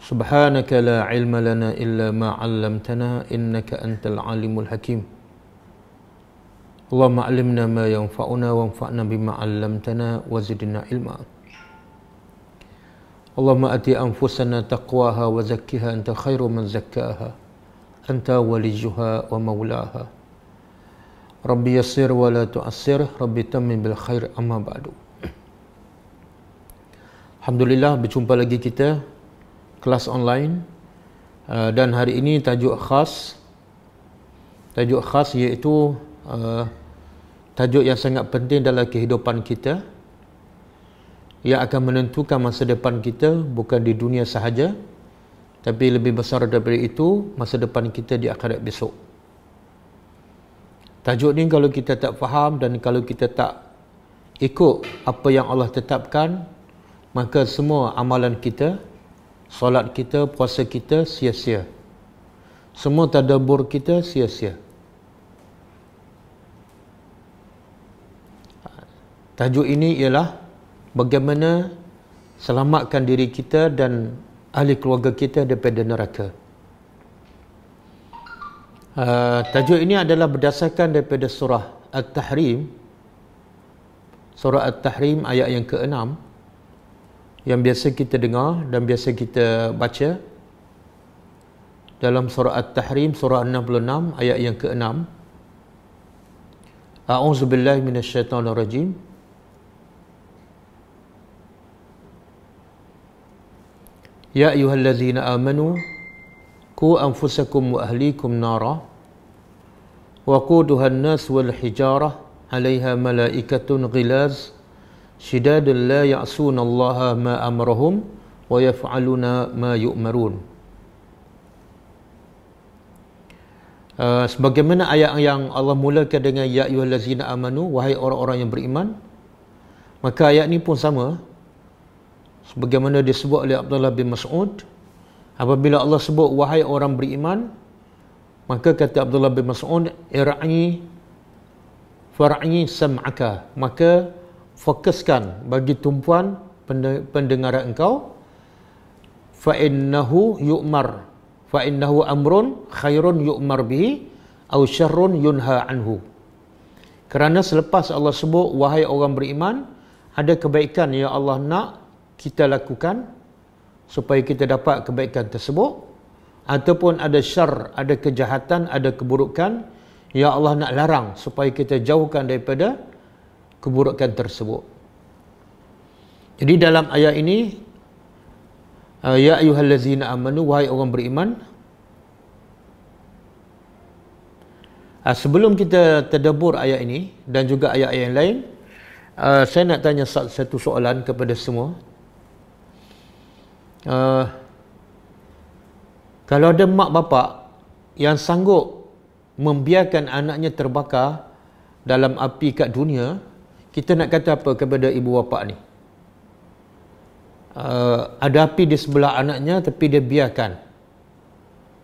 سبحانك لا علم لنا إلا ما علمتنا إنك أنت العليم الحكيم اللهم علمنا ما ينفعنا وانفعنا بما علمتنا وزدنا علما اللهم أتي أنفسنا تقواها وزكها أنت خير من زكاها أنت وليها ومولاها ربي يسر ولا تعسر ربي تمم بالخير أما بعد الحمد لله بجumpa lagi kita kelas online uh, dan hari ini tajuk khas tajuk khas iaitu uh, tajuk yang sangat penting dalam kehidupan kita yang akan menentukan masa depan kita bukan di dunia sahaja tapi lebih besar daripada itu masa depan kita di akhirat besok tajuk ni kalau kita tak faham dan kalau kita tak ikut apa yang Allah tetapkan maka semua amalan kita solat kita, puasa kita sia-sia. Semua tadabur kita sia-sia. Tajuk ini ialah bagaimana selamatkan diri kita dan ahli keluarga kita daripada neraka. Uh, tajuk ini adalah berdasarkan daripada surah At-Tahrim. Surah At-Tahrim ayat yang ke-6 yang biasa kita dengar dan biasa kita baca dalam surah At-Tahrim surah 66 ayat yang ke-6 A'udzu billahi minasyaitonir rajim Ya ayyuhallazina amanu qu anfusakum wa ahlikum nara wa qudha nas wal hijarah alaiha malaikatun ghilaz shidadul la ya'sunallaha ma amrahum wa yaf'aluna ma yu'marun uh, sebagaimana ayat yang Allah mulakan dengan ya ayyuhallazina amanu wahai orang-orang yang beriman maka ayat ni pun sama sebagaimana disebut oleh Abdullah bin Mas'ud apabila Allah sebut wahai orang beriman maka kata Abdullah bin Mas'ud ira'i far'i sam'aka maka fokuskan bagi tumpuan pendengaran engkau fa innahu yu'mar fa innahu amrun khairun yu'mar bihi au syarrun yunha anhu kerana selepas Allah sebut wahai orang beriman ada kebaikan yang Allah nak kita lakukan supaya kita dapat kebaikan tersebut ataupun ada syar ada kejahatan ada keburukan yang Allah nak larang supaya kita jauhkan daripada keburukan tersebut. Jadi dalam ayat ini uh, ya ayyuhallazina amanu wahai orang beriman uh, sebelum kita terdebur ayat ini dan juga ayat-ayat yang lain uh, saya nak tanya satu soalan kepada semua. kalau ada mak bapak yang sanggup membiarkan anaknya terbakar dalam api kat dunia kita nak kata apa kepada ibu bapa ni? Uh, ada api di sebelah anaknya tapi dia biarkan.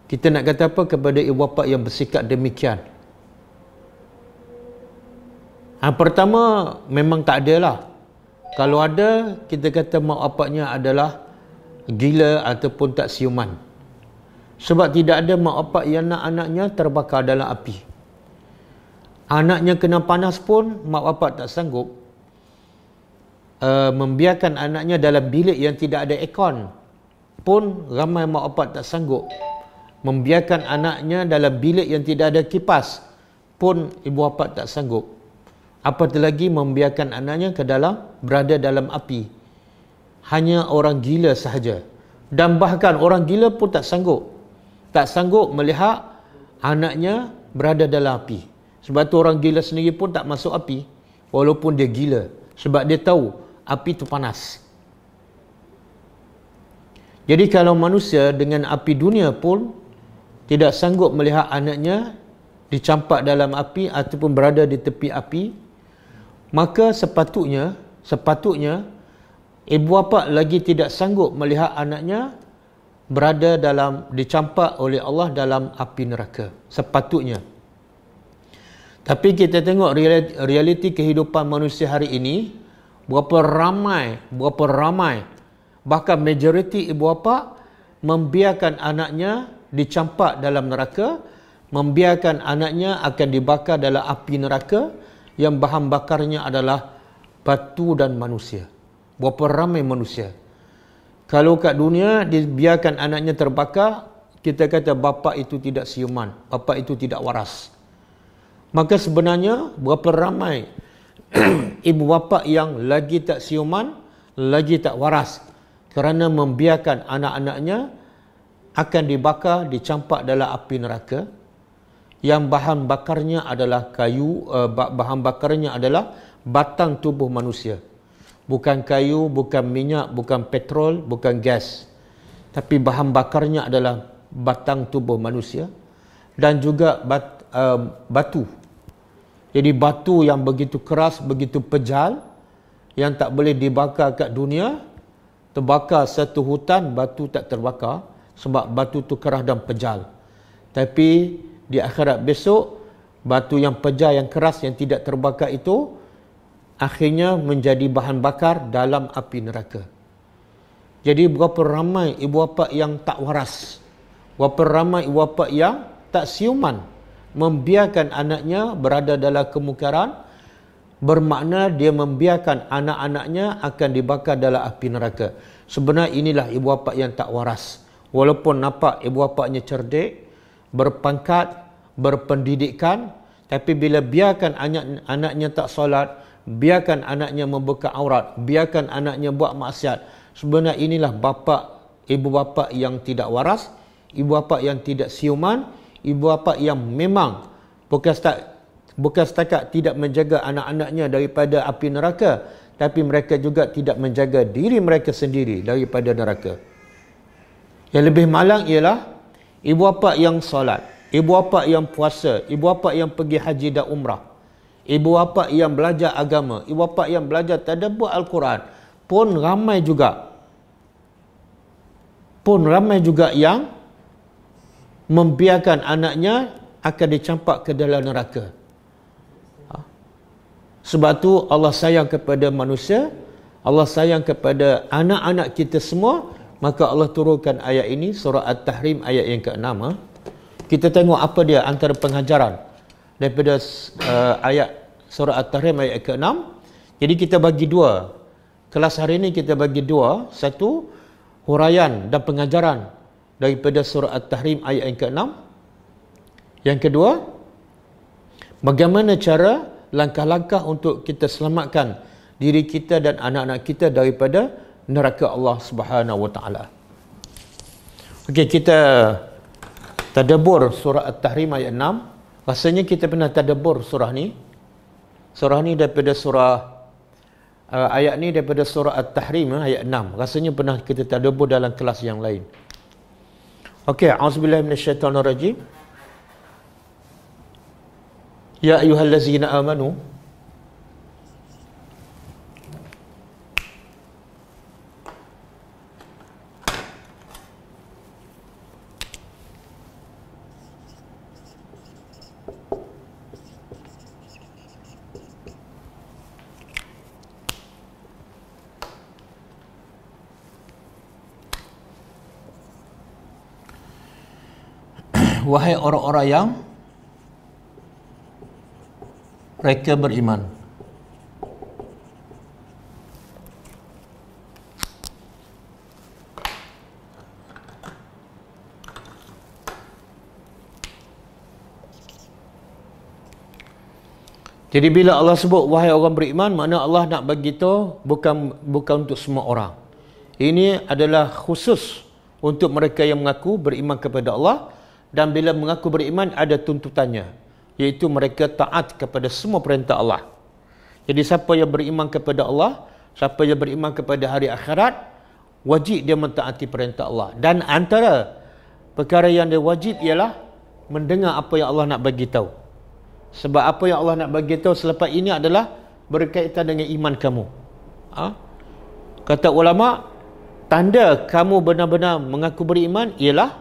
Kita nak kata apa kepada ibu bapa yang bersikap demikian? Ha, pertama memang tak ada lah. Kalau ada kita kata mak bapaknya adalah gila ataupun tak siuman. Sebab tidak ada mak bapak yang nak anaknya terbakar dalam api. Anaknya kena panas pun mak bapak tak sanggup uh, membiarkan anaknya dalam bilik yang tidak ada aircon pun ramai mak bapak tak sanggup membiarkan anaknya dalam bilik yang tidak ada kipas pun ibu bapa tak sanggup apatah lagi membiarkan anaknya ke dalam berada dalam api hanya orang gila sahaja dan bahkan orang gila pun tak sanggup tak sanggup melihat anaknya berada dalam api sebab tu orang gila sendiri pun tak masuk api walaupun dia gila sebab dia tahu api tu panas. Jadi kalau manusia dengan api dunia pun tidak sanggup melihat anaknya dicampak dalam api ataupun berada di tepi api, maka sepatutnya sepatutnya ibu bapa lagi tidak sanggup melihat anaknya berada dalam dicampak oleh Allah dalam api neraka. Sepatutnya tapi kita tengok realiti, realiti kehidupan manusia hari ini, berapa ramai, berapa ramai, bahkan majoriti ibu bapa membiarkan anaknya dicampak dalam neraka, membiarkan anaknya akan dibakar dalam api neraka yang bahan bakarnya adalah batu dan manusia. Berapa ramai manusia. Kalau kat dunia dibiarkan anaknya terbakar, kita kata bapa itu tidak siuman, bapa itu tidak waras. Maka sebenarnya berapa ramai ibu bapa yang lagi tak siuman, lagi tak waras kerana membiarkan anak-anaknya akan dibakar, dicampak dalam api neraka yang bahan bakarnya adalah kayu, eh, bahan bakarnya adalah batang tubuh manusia. Bukan kayu, bukan minyak, bukan petrol, bukan gas. Tapi bahan bakarnya adalah batang tubuh manusia dan juga eh, batu jadi batu yang begitu keras, begitu pejal yang tak boleh dibakar kat dunia, terbakar satu hutan batu tak terbakar sebab batu tu keras dan pejal. Tapi di akhirat besok batu yang pejal yang keras yang tidak terbakar itu akhirnya menjadi bahan bakar dalam api neraka. Jadi berapa ramai ibu bapa yang tak waras? Berapa ramai ibu bapa yang tak siuman? membiarkan anaknya berada dalam kemukaran bermakna dia membiarkan anak-anaknya akan dibakar dalam api neraka. Sebenarnya inilah ibu bapa yang tak waras. Walaupun nampak ibu bapanya cerdik, berpangkat, berpendidikan, tapi bila biarkan anak anaknya tak solat, biarkan anaknya membuka aurat, biarkan anaknya buat maksiat. Sebenarnya inilah bapa ibu bapa yang tidak waras, ibu bapa yang tidak siuman, ibu bapa yang memang bukan setakat, bukan setakat tidak menjaga anak-anaknya daripada api neraka tapi mereka juga tidak menjaga diri mereka sendiri daripada neraka yang lebih malang ialah ibu bapa yang solat ibu bapa yang puasa ibu bapa yang pergi haji dan umrah ibu bapa yang belajar agama ibu bapa yang belajar tadabbur al-Quran pun ramai juga pun ramai juga yang membiarkan anaknya akan dicampak ke dalam neraka. Ha? Sebab tu Allah sayang kepada manusia, Allah sayang kepada anak-anak kita semua, maka Allah turunkan ayat ini surah At-Tahrim ayat yang ke-6. Ha? Kita tengok apa dia antara pengajaran daripada uh, ayat surah At-Tahrim ayat ke-6. Jadi kita bagi dua. Kelas hari ini kita bagi dua, satu huraian dan pengajaran daripada surah At-Tahrim ayat yang ke-6. Yang kedua, bagaimana cara langkah-langkah untuk kita selamatkan diri kita dan anak-anak kita daripada neraka Allah Subhanahu Wa Taala. Okey, kita tadabbur surah At-Tahrim ayat 6. Rasanya kita pernah tadabbur surah ni. Surah ni daripada surah uh, ayat ni daripada surah At-Tahrim eh, ayat 6. Rasanya pernah kita tadabur dalam kelas yang lain. Okey, auzubillahi minasyaitonirrajim. Ya ayyuhallazina amanu wahai orang-orang yang mereka beriman. Jadi bila Allah sebut wahai orang beriman, mana Allah nak begitu bukan bukan untuk semua orang. Ini adalah khusus untuk mereka yang mengaku beriman kepada Allah dan bila mengaku beriman ada tuntutannya iaitu mereka taat kepada semua perintah Allah. Jadi siapa yang beriman kepada Allah, siapa yang beriman kepada hari akhirat, wajib dia mentaati perintah Allah. Dan antara perkara yang dia wajib ialah mendengar apa yang Allah nak bagi tahu. Sebab apa yang Allah nak bagi tahu selepas ini adalah berkaitan dengan iman kamu. Ha? Kata ulama, tanda kamu benar-benar mengaku beriman ialah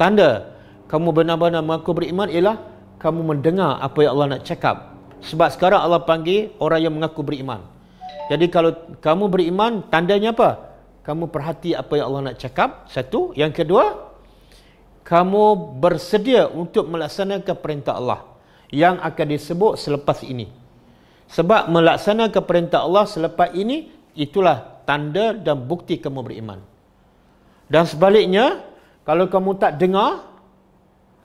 tanda kamu benar-benar mengaku beriman ialah kamu mendengar apa yang Allah nak cakap. Sebab sekarang Allah panggil orang yang mengaku beriman. Jadi kalau kamu beriman, tandanya apa? Kamu perhati apa yang Allah nak cakap. Satu. Yang kedua, kamu bersedia untuk melaksanakan perintah Allah yang akan disebut selepas ini. Sebab melaksanakan perintah Allah selepas ini, itulah tanda dan bukti kamu beriman. Dan sebaliknya, kalau kamu tak dengar,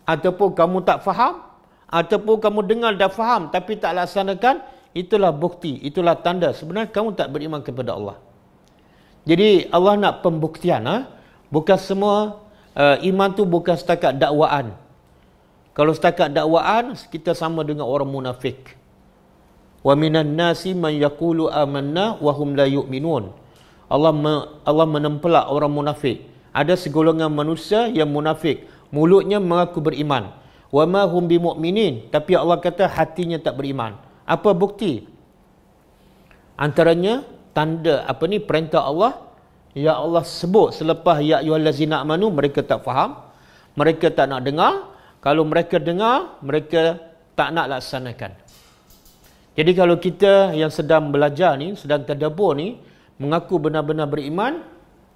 ataupun kamu tak faham ataupun kamu dengar dah faham tapi tak laksanakan itulah bukti itulah tanda sebenarnya kamu tak beriman kepada Allah jadi Allah nak pembuktian ha? bukan semua uh, iman tu bukan setakat dakwaan kalau setakat dakwaan kita sama dengan orang munafik wa minan nasi man yaqulu amanna wa hum la yu'minun Allah Allah menempelak orang munafik ada segolongan manusia yang munafik mulutnya mengaku beriman wama hum bimumin tapi Allah kata hatinya tak beriman apa bukti antaranya tanda apa ni perintah Allah ya Allah sebut selepas ya ayyuhallazina amanu mereka tak faham mereka tak nak dengar kalau mereka dengar mereka tak nak laksanakan jadi kalau kita yang sedang belajar ni sedang tadabbur ni mengaku benar-benar beriman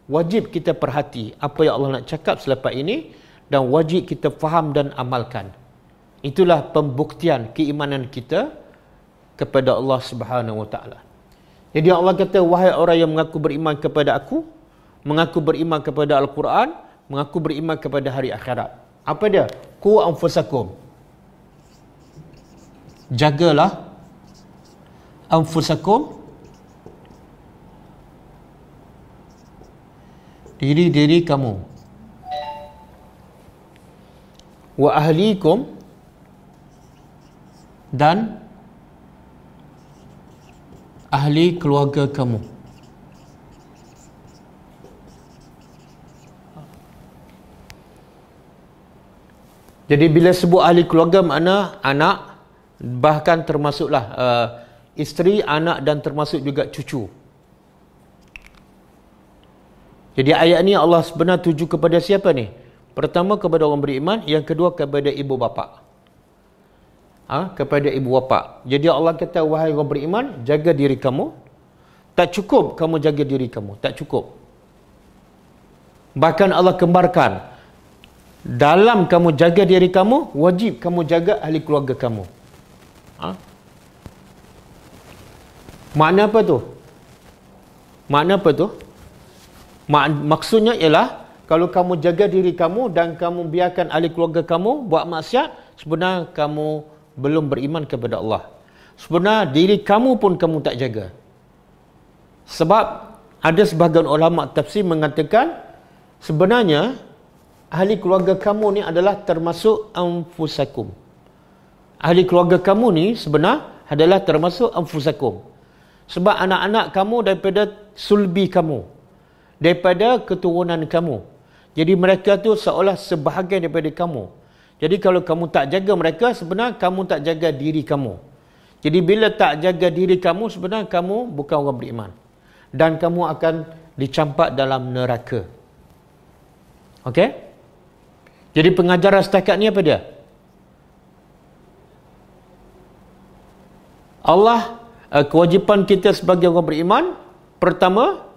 wajib kita perhati apa yang Allah nak cakap selepas ini dan wajib kita faham dan amalkan. Itulah pembuktian keimanan kita kepada Allah Subhanahu Wa Taala. Jadi Allah kata wahai orang yang mengaku beriman kepada aku, mengaku beriman kepada Al-Quran, mengaku beriman kepada hari akhirat. Apa dia? Ku anfusakum. Jagalah anfusakum diri-diri kamu wa ahlikum dan ahli keluarga kamu Jadi bila sebut ahli keluarga makna anak bahkan termasuklah uh, isteri, anak dan termasuk juga cucu. Jadi ayat ni Allah sebenarnya tuju kepada siapa ni? Pertama kepada orang beriman, yang kedua kepada ibu bapa. Ha? kepada ibu bapa. Jadi Allah kata wahai orang beriman, jaga diri kamu. Tak cukup kamu jaga diri kamu, tak cukup. Bahkan Allah kembarkan dalam kamu jaga diri kamu, wajib kamu jaga ahli keluarga kamu. Ha? Makna apa tu? Makna apa tu? Mak- maksudnya ialah kalau kamu jaga diri kamu dan kamu biarkan ahli keluarga kamu buat maksiat, sebenarnya kamu belum beriman kepada Allah. Sebenarnya diri kamu pun kamu tak jaga. Sebab ada sebahagian ulama tafsir mengatakan sebenarnya ahli keluarga kamu ni adalah termasuk anfusakum. Ahli keluarga kamu ni sebenarnya adalah termasuk anfusakum. Sebab anak-anak kamu daripada sulbi kamu. Daripada keturunan kamu. Jadi mereka tu seolah sebahagian daripada kamu. Jadi kalau kamu tak jaga mereka, sebenarnya kamu tak jaga diri kamu. Jadi bila tak jaga diri kamu, sebenarnya kamu bukan orang beriman. Dan kamu akan dicampak dalam neraka. Okey? Jadi pengajaran setakat ni apa dia? Allah, eh, kewajipan kita sebagai orang beriman, pertama,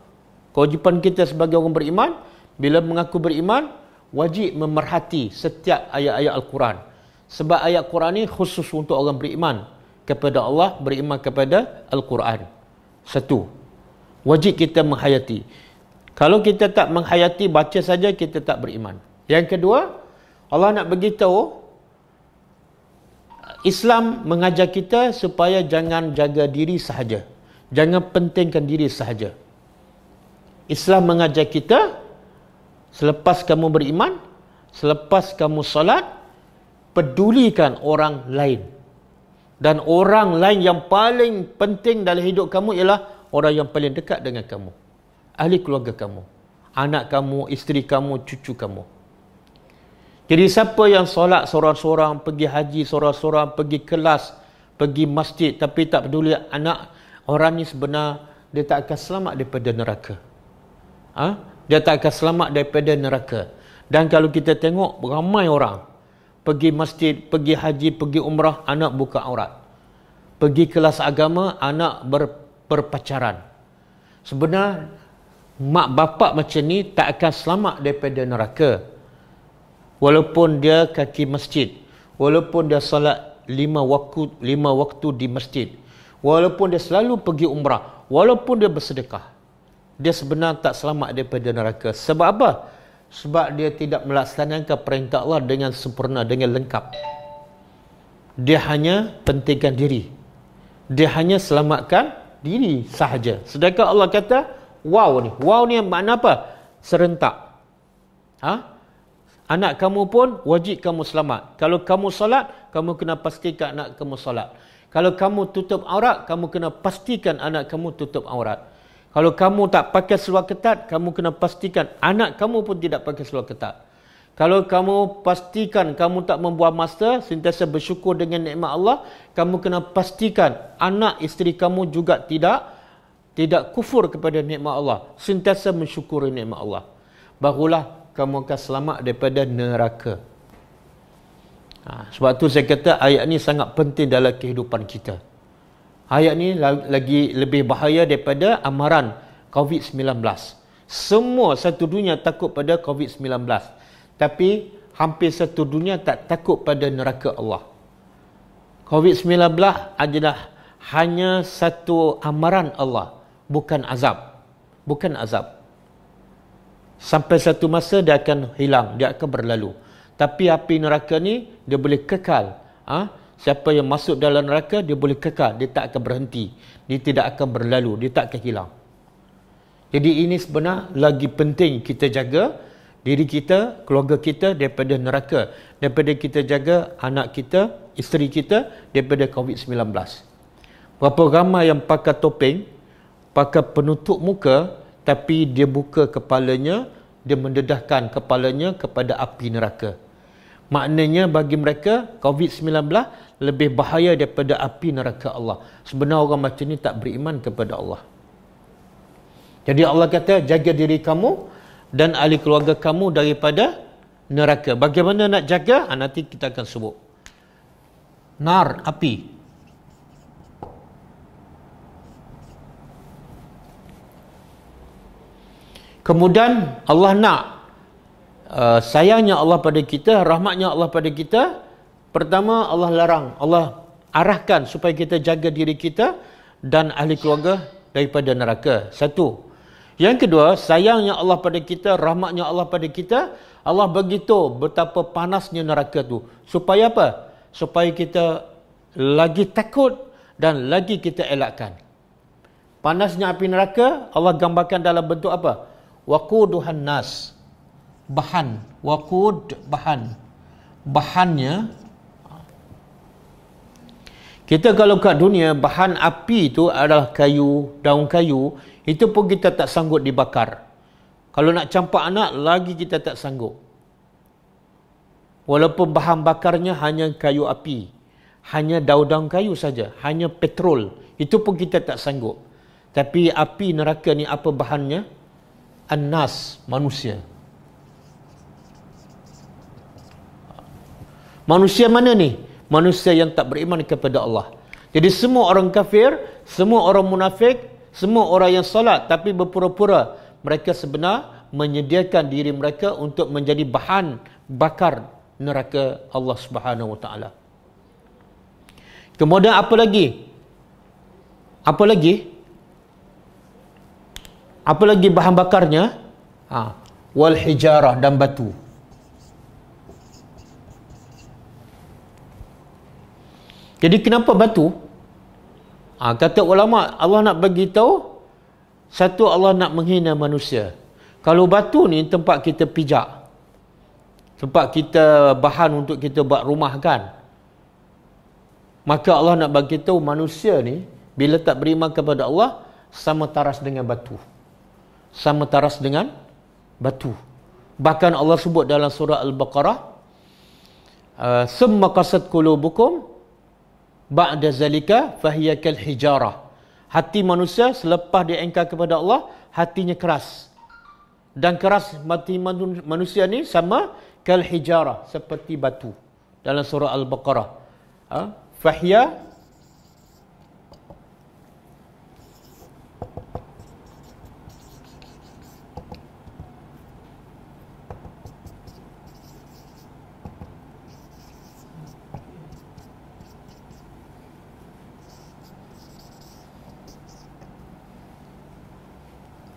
kewajipan kita sebagai orang beriman, bila mengaku beriman, wajib memerhati setiap ayat-ayat Al-Quran. Sebab ayat Quran ini khusus untuk orang beriman kepada Allah, beriman kepada Al-Quran. Satu. Wajib kita menghayati. Kalau kita tak menghayati, baca saja kita tak beriman. Yang kedua, Allah nak beritahu Islam mengajar kita supaya jangan jaga diri sahaja. Jangan pentingkan diri sahaja. Islam mengajar kita Selepas kamu beriman, selepas kamu salat, pedulikan orang lain. Dan orang lain yang paling penting dalam hidup kamu ialah orang yang paling dekat dengan kamu. Ahli keluarga kamu. Anak kamu, isteri kamu, cucu kamu. Jadi siapa yang solat seorang-seorang, pergi haji seorang-seorang, pergi kelas, pergi masjid tapi tak peduli anak orang ni sebenar, dia tak akan selamat daripada neraka. Ha? Dia tak akan selamat daripada neraka. Dan kalau kita tengok ramai orang pergi masjid, pergi haji, pergi umrah, anak buka aurat. Pergi kelas agama, anak ber, berpacaran. Sebenarnya mak bapak macam ni tak akan selamat daripada neraka. Walaupun dia kaki masjid, walaupun dia salat lima waktu lima waktu di masjid, walaupun dia selalu pergi umrah, walaupun dia bersedekah dia sebenarnya tak selamat daripada neraka. Sebab apa? Sebab dia tidak melaksanakan perintah Allah dengan sempurna, dengan lengkap. Dia hanya pentingkan diri. Dia hanya selamatkan diri sahaja. Sedangkan Allah kata, wow ni. Wow ni makna apa? Serentak. Ha? Anak kamu pun wajib kamu selamat. Kalau kamu solat, kamu kena pastikan anak kamu solat. Kalau kamu tutup aurat, kamu kena pastikan anak kamu tutup aurat. Kalau kamu tak pakai seluar ketat, kamu kena pastikan anak kamu pun tidak pakai seluar ketat. Kalau kamu pastikan kamu tak membuang masa, sentiasa bersyukur dengan nikmat Allah, kamu kena pastikan anak isteri kamu juga tidak tidak kufur kepada nikmat Allah. Sentiasa mensyukuri nikmat Allah. Barulah kamu akan selamat daripada neraka. Ha, sebab tu saya kata ayat ni sangat penting dalam kehidupan kita ayat ni lagi lebih bahaya daripada amaran COVID-19. Semua satu dunia takut pada COVID-19. Tapi hampir satu dunia tak takut pada neraka Allah. COVID-19 adalah hanya satu amaran Allah, bukan azab. Bukan azab. Sampai satu masa dia akan hilang, dia akan berlalu. Tapi api neraka ni dia boleh kekal. Ha? Siapa yang masuk dalam neraka dia boleh kekal, dia tak akan berhenti. Dia tidak akan berlalu, dia tak akan hilang. Jadi ini sebenar lagi penting kita jaga diri kita, keluarga kita daripada neraka, daripada kita jaga anak kita, isteri kita daripada COVID-19. Berapa ramai yang pakai topeng, pakai penutup muka tapi dia buka kepalanya, dia mendedahkan kepalanya kepada api neraka. Maknanya bagi mereka COVID-19 lebih bahaya daripada api neraka Allah. Sebenarnya orang macam ni tak beriman kepada Allah. Jadi Allah kata, jaga diri kamu dan ahli keluarga kamu daripada neraka. Bagaimana nak jaga? Ha, nanti kita akan sebut. Nar, api. Kemudian Allah nak uh, sayangnya Allah pada kita, rahmatnya Allah pada kita, Pertama Allah larang, Allah arahkan supaya kita jaga diri kita dan ahli keluarga daripada neraka. Satu. Yang kedua, sayangnya Allah pada kita, rahmatnya Allah pada kita, Allah begitu betapa panasnya neraka tu. Supaya apa? Supaya kita lagi takut dan lagi kita elakkan. Panasnya api neraka, Allah gambarkan dalam bentuk apa? Waquduhan nas. Bahan. Waqud bahan. Bahannya kita kalau kat dunia bahan api itu adalah kayu, daun kayu, itu pun kita tak sanggup dibakar. Kalau nak campak anak lagi kita tak sanggup. Walaupun bahan bakarnya hanya kayu api, hanya daun-daun kayu saja, hanya petrol, itu pun kita tak sanggup. Tapi api neraka ni apa bahannya? Anas manusia. Manusia mana ni? manusia yang tak beriman kepada Allah. Jadi semua orang kafir, semua orang munafik, semua orang yang solat tapi berpura-pura mereka sebenar menyediakan diri mereka untuk menjadi bahan bakar neraka Allah Subhanahu Wa Taala. Kemudian apa lagi? Apa lagi? Apa lagi bahan bakarnya? Ha, wal hijarah dan batu. Jadi kenapa batu? Ha, kata ulama Allah nak bagi tahu satu Allah nak menghina manusia. Kalau batu ni tempat kita pijak. Tempat kita bahan untuk kita buat rumah kan. Maka Allah nak bagi tahu manusia ni bila tak beriman kepada Allah sama taras dengan batu. Sama taras dengan batu. Bahkan Allah sebut dalam surah Al-Baqarah, ah, "Summa qasat qulubukum" ba'da zalika fahiya kal hijarah. Hati manusia selepas dia engkar kepada Allah, hatinya keras. Dan keras hati manusia ni sama kal hijarah seperti batu. Dalam surah Al-Baqarah. Ha? Fahiya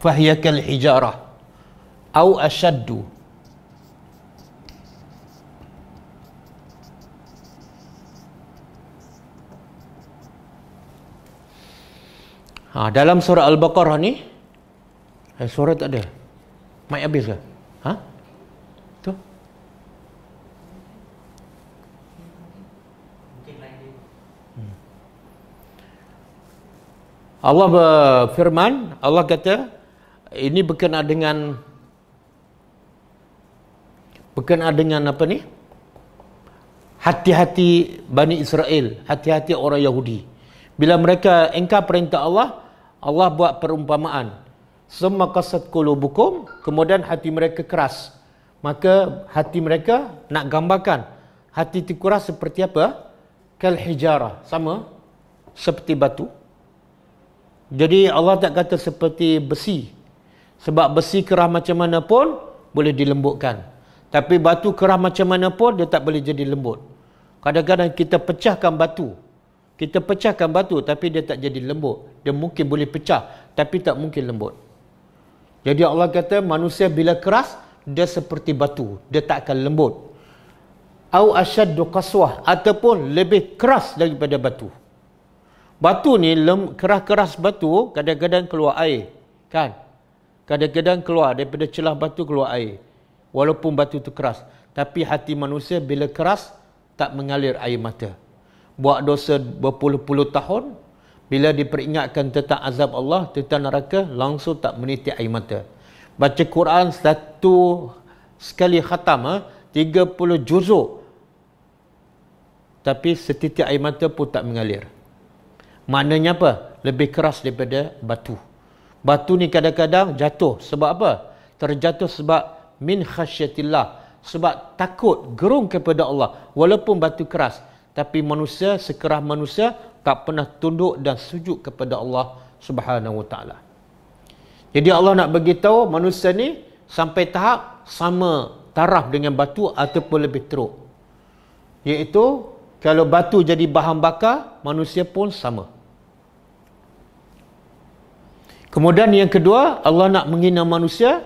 Fahyakal hijarah au ashaddu Ha, dalam surah Al-Baqarah ni eh, Surah tak ada Mic habis ke? Ha? Tu? Hmm. Allah berfirman Allah kata ini berkena dengan berkena dengan apa ni hati-hati Bani Israel hati-hati orang Yahudi bila mereka engkau perintah Allah Allah buat perumpamaan semua kasat kulubukum kemudian hati mereka keras maka hati mereka nak gambarkan hati tikuras seperti apa kal hijara sama seperti batu jadi Allah tak kata seperti besi sebab besi kerah macam mana pun boleh dilembutkan. Tapi batu kerah macam mana pun dia tak boleh jadi lembut. Kadang-kadang kita pecahkan batu. Kita pecahkan batu tapi dia tak jadi lembut. Dia mungkin boleh pecah tapi tak mungkin lembut. Jadi Allah kata manusia bila keras dia seperti batu. Dia tak akan lembut. Au asyaddu qaswah ataupun lebih keras daripada batu. Batu ni lem, keras-keras batu kadang-kadang keluar air. Kan? kadang-kadang keluar daripada celah batu keluar air walaupun batu itu keras tapi hati manusia bila keras tak mengalir air mata buat dosa berpuluh-puluh tahun bila diperingatkan tentang azab Allah tentang neraka langsung tak menitik air mata baca Quran satu sekali khatam ha? 30 juzuk tapi setitik air mata pun tak mengalir maknanya apa lebih keras daripada batu Batu ni kadang-kadang jatuh sebab apa? Terjatuh sebab min khasyatillah. Sebab takut gerung kepada Allah. Walaupun batu keras. Tapi manusia, sekerah manusia tak pernah tunduk dan sujud kepada Allah subhanahu wa ta'ala. Jadi Allah nak beritahu manusia ni sampai tahap sama taraf dengan batu ataupun lebih teruk. Yaitu kalau batu jadi bahan bakar, manusia pun sama. Kemudian yang kedua, Allah nak menghina manusia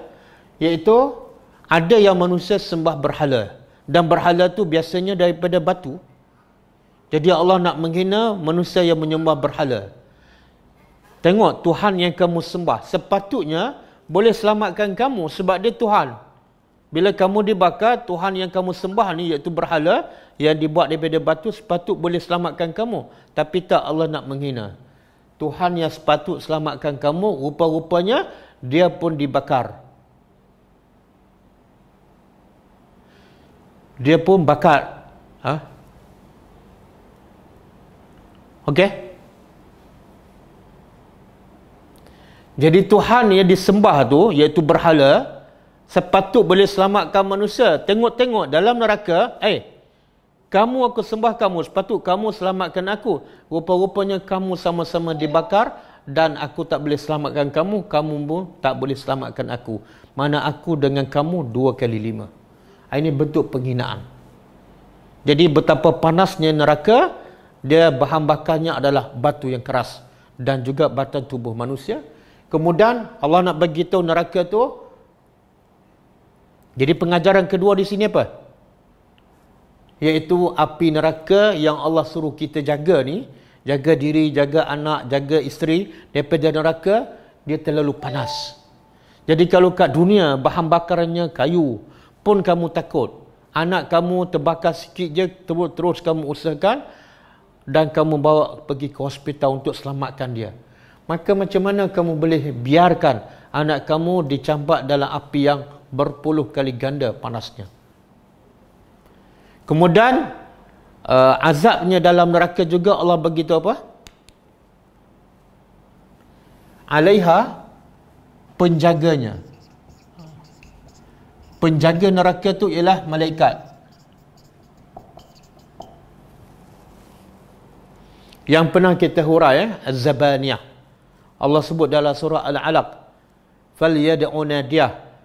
iaitu ada yang manusia sembah berhala dan berhala tu biasanya daripada batu. Jadi Allah nak menghina manusia yang menyembah berhala. Tengok Tuhan yang kamu sembah sepatutnya boleh selamatkan kamu sebab dia Tuhan. Bila kamu dibakar, Tuhan yang kamu sembah ni iaitu berhala yang dibuat daripada batu sepatut boleh selamatkan kamu. Tapi tak Allah nak menghina. Tuhan yang sepatut selamatkan kamu rupa-rupanya dia pun dibakar. Dia pun bakar. Ha? Okey. Jadi Tuhan yang disembah tu iaitu berhala sepatut boleh selamatkan manusia. Tengok-tengok dalam neraka, eh kamu aku sembah kamu sepatut kamu selamatkan aku rupa-rupanya kamu sama-sama dibakar dan aku tak boleh selamatkan kamu kamu pun tak boleh selamatkan aku mana aku dengan kamu dua kali lima ah, ini bentuk penghinaan jadi betapa panasnya neraka dia bahan bakarnya adalah batu yang keras dan juga batang tubuh manusia kemudian Allah nak beritahu neraka tu jadi pengajaran kedua di sini apa? iaitu api neraka yang Allah suruh kita jaga ni jaga diri jaga anak jaga isteri daripada neraka dia terlalu panas jadi kalau kat dunia bahan bakarannya kayu pun kamu takut anak kamu terbakar sikit je terus, terus kamu usahakan dan kamu bawa pergi ke hospital untuk selamatkan dia maka macam mana kamu boleh biarkan anak kamu dicampak dalam api yang berpuluh kali ganda panasnya Kemudian uh, azabnya dalam neraka juga Allah begitu apa? Alaiha penjaganya. Penjaga neraka tu ialah malaikat. Yang pernah kita hurai eh, Zabaniyah. Allah sebut dalam surah Al-Alaq. Fal yad'u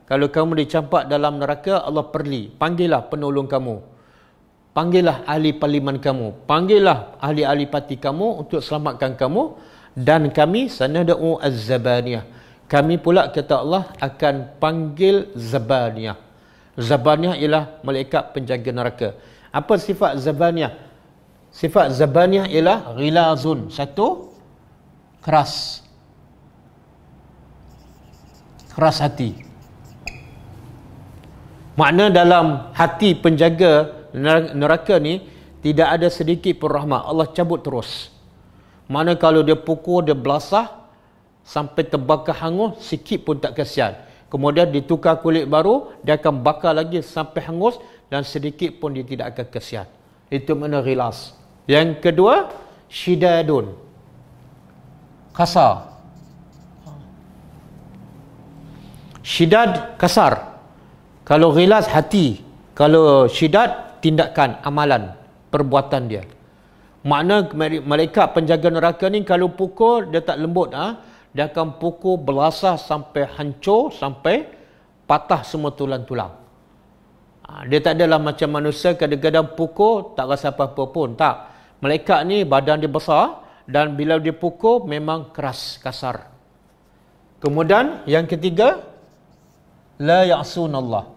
Kalau kamu dicampak dalam neraka, Allah perli. Panggillah penolong kamu panggillah ahli parlimen kamu panggillah ahli-ahli parti kamu untuk selamatkan kamu dan kami sana sanada'u az-zabaniyah kami pula kata Allah akan panggil zabaniyah zabaniyah ialah malaikat penjaga neraka apa sifat zabaniyah sifat zabaniyah ialah ghilazun satu keras keras hati makna dalam hati penjaga neraka ni tidak ada sedikit pun rahmat. Allah cabut terus. Mana kalau dia pukul, dia belasah sampai terbakar hangus, sikit pun tak kesian. Kemudian ditukar kulit baru, dia akan bakar lagi sampai hangus dan sedikit pun dia tidak akan kesian. Itu makna rilas. Yang kedua, syidadun. Kasar. Syidad kasar. Kalau rilas hati, kalau syidad tindakan amalan perbuatan dia makna malaikat penjaga neraka ni kalau pukul dia tak lembut ah ha? dia akan pukul belasah sampai hancur sampai patah semua tulang-tulang ha, dia tak adalah macam manusia kadang-kadang pukul tak rasa apa-apa pun tak malaikat ni badan dia besar dan bila dia pukul memang keras kasar kemudian yang ketiga la ya'sunallah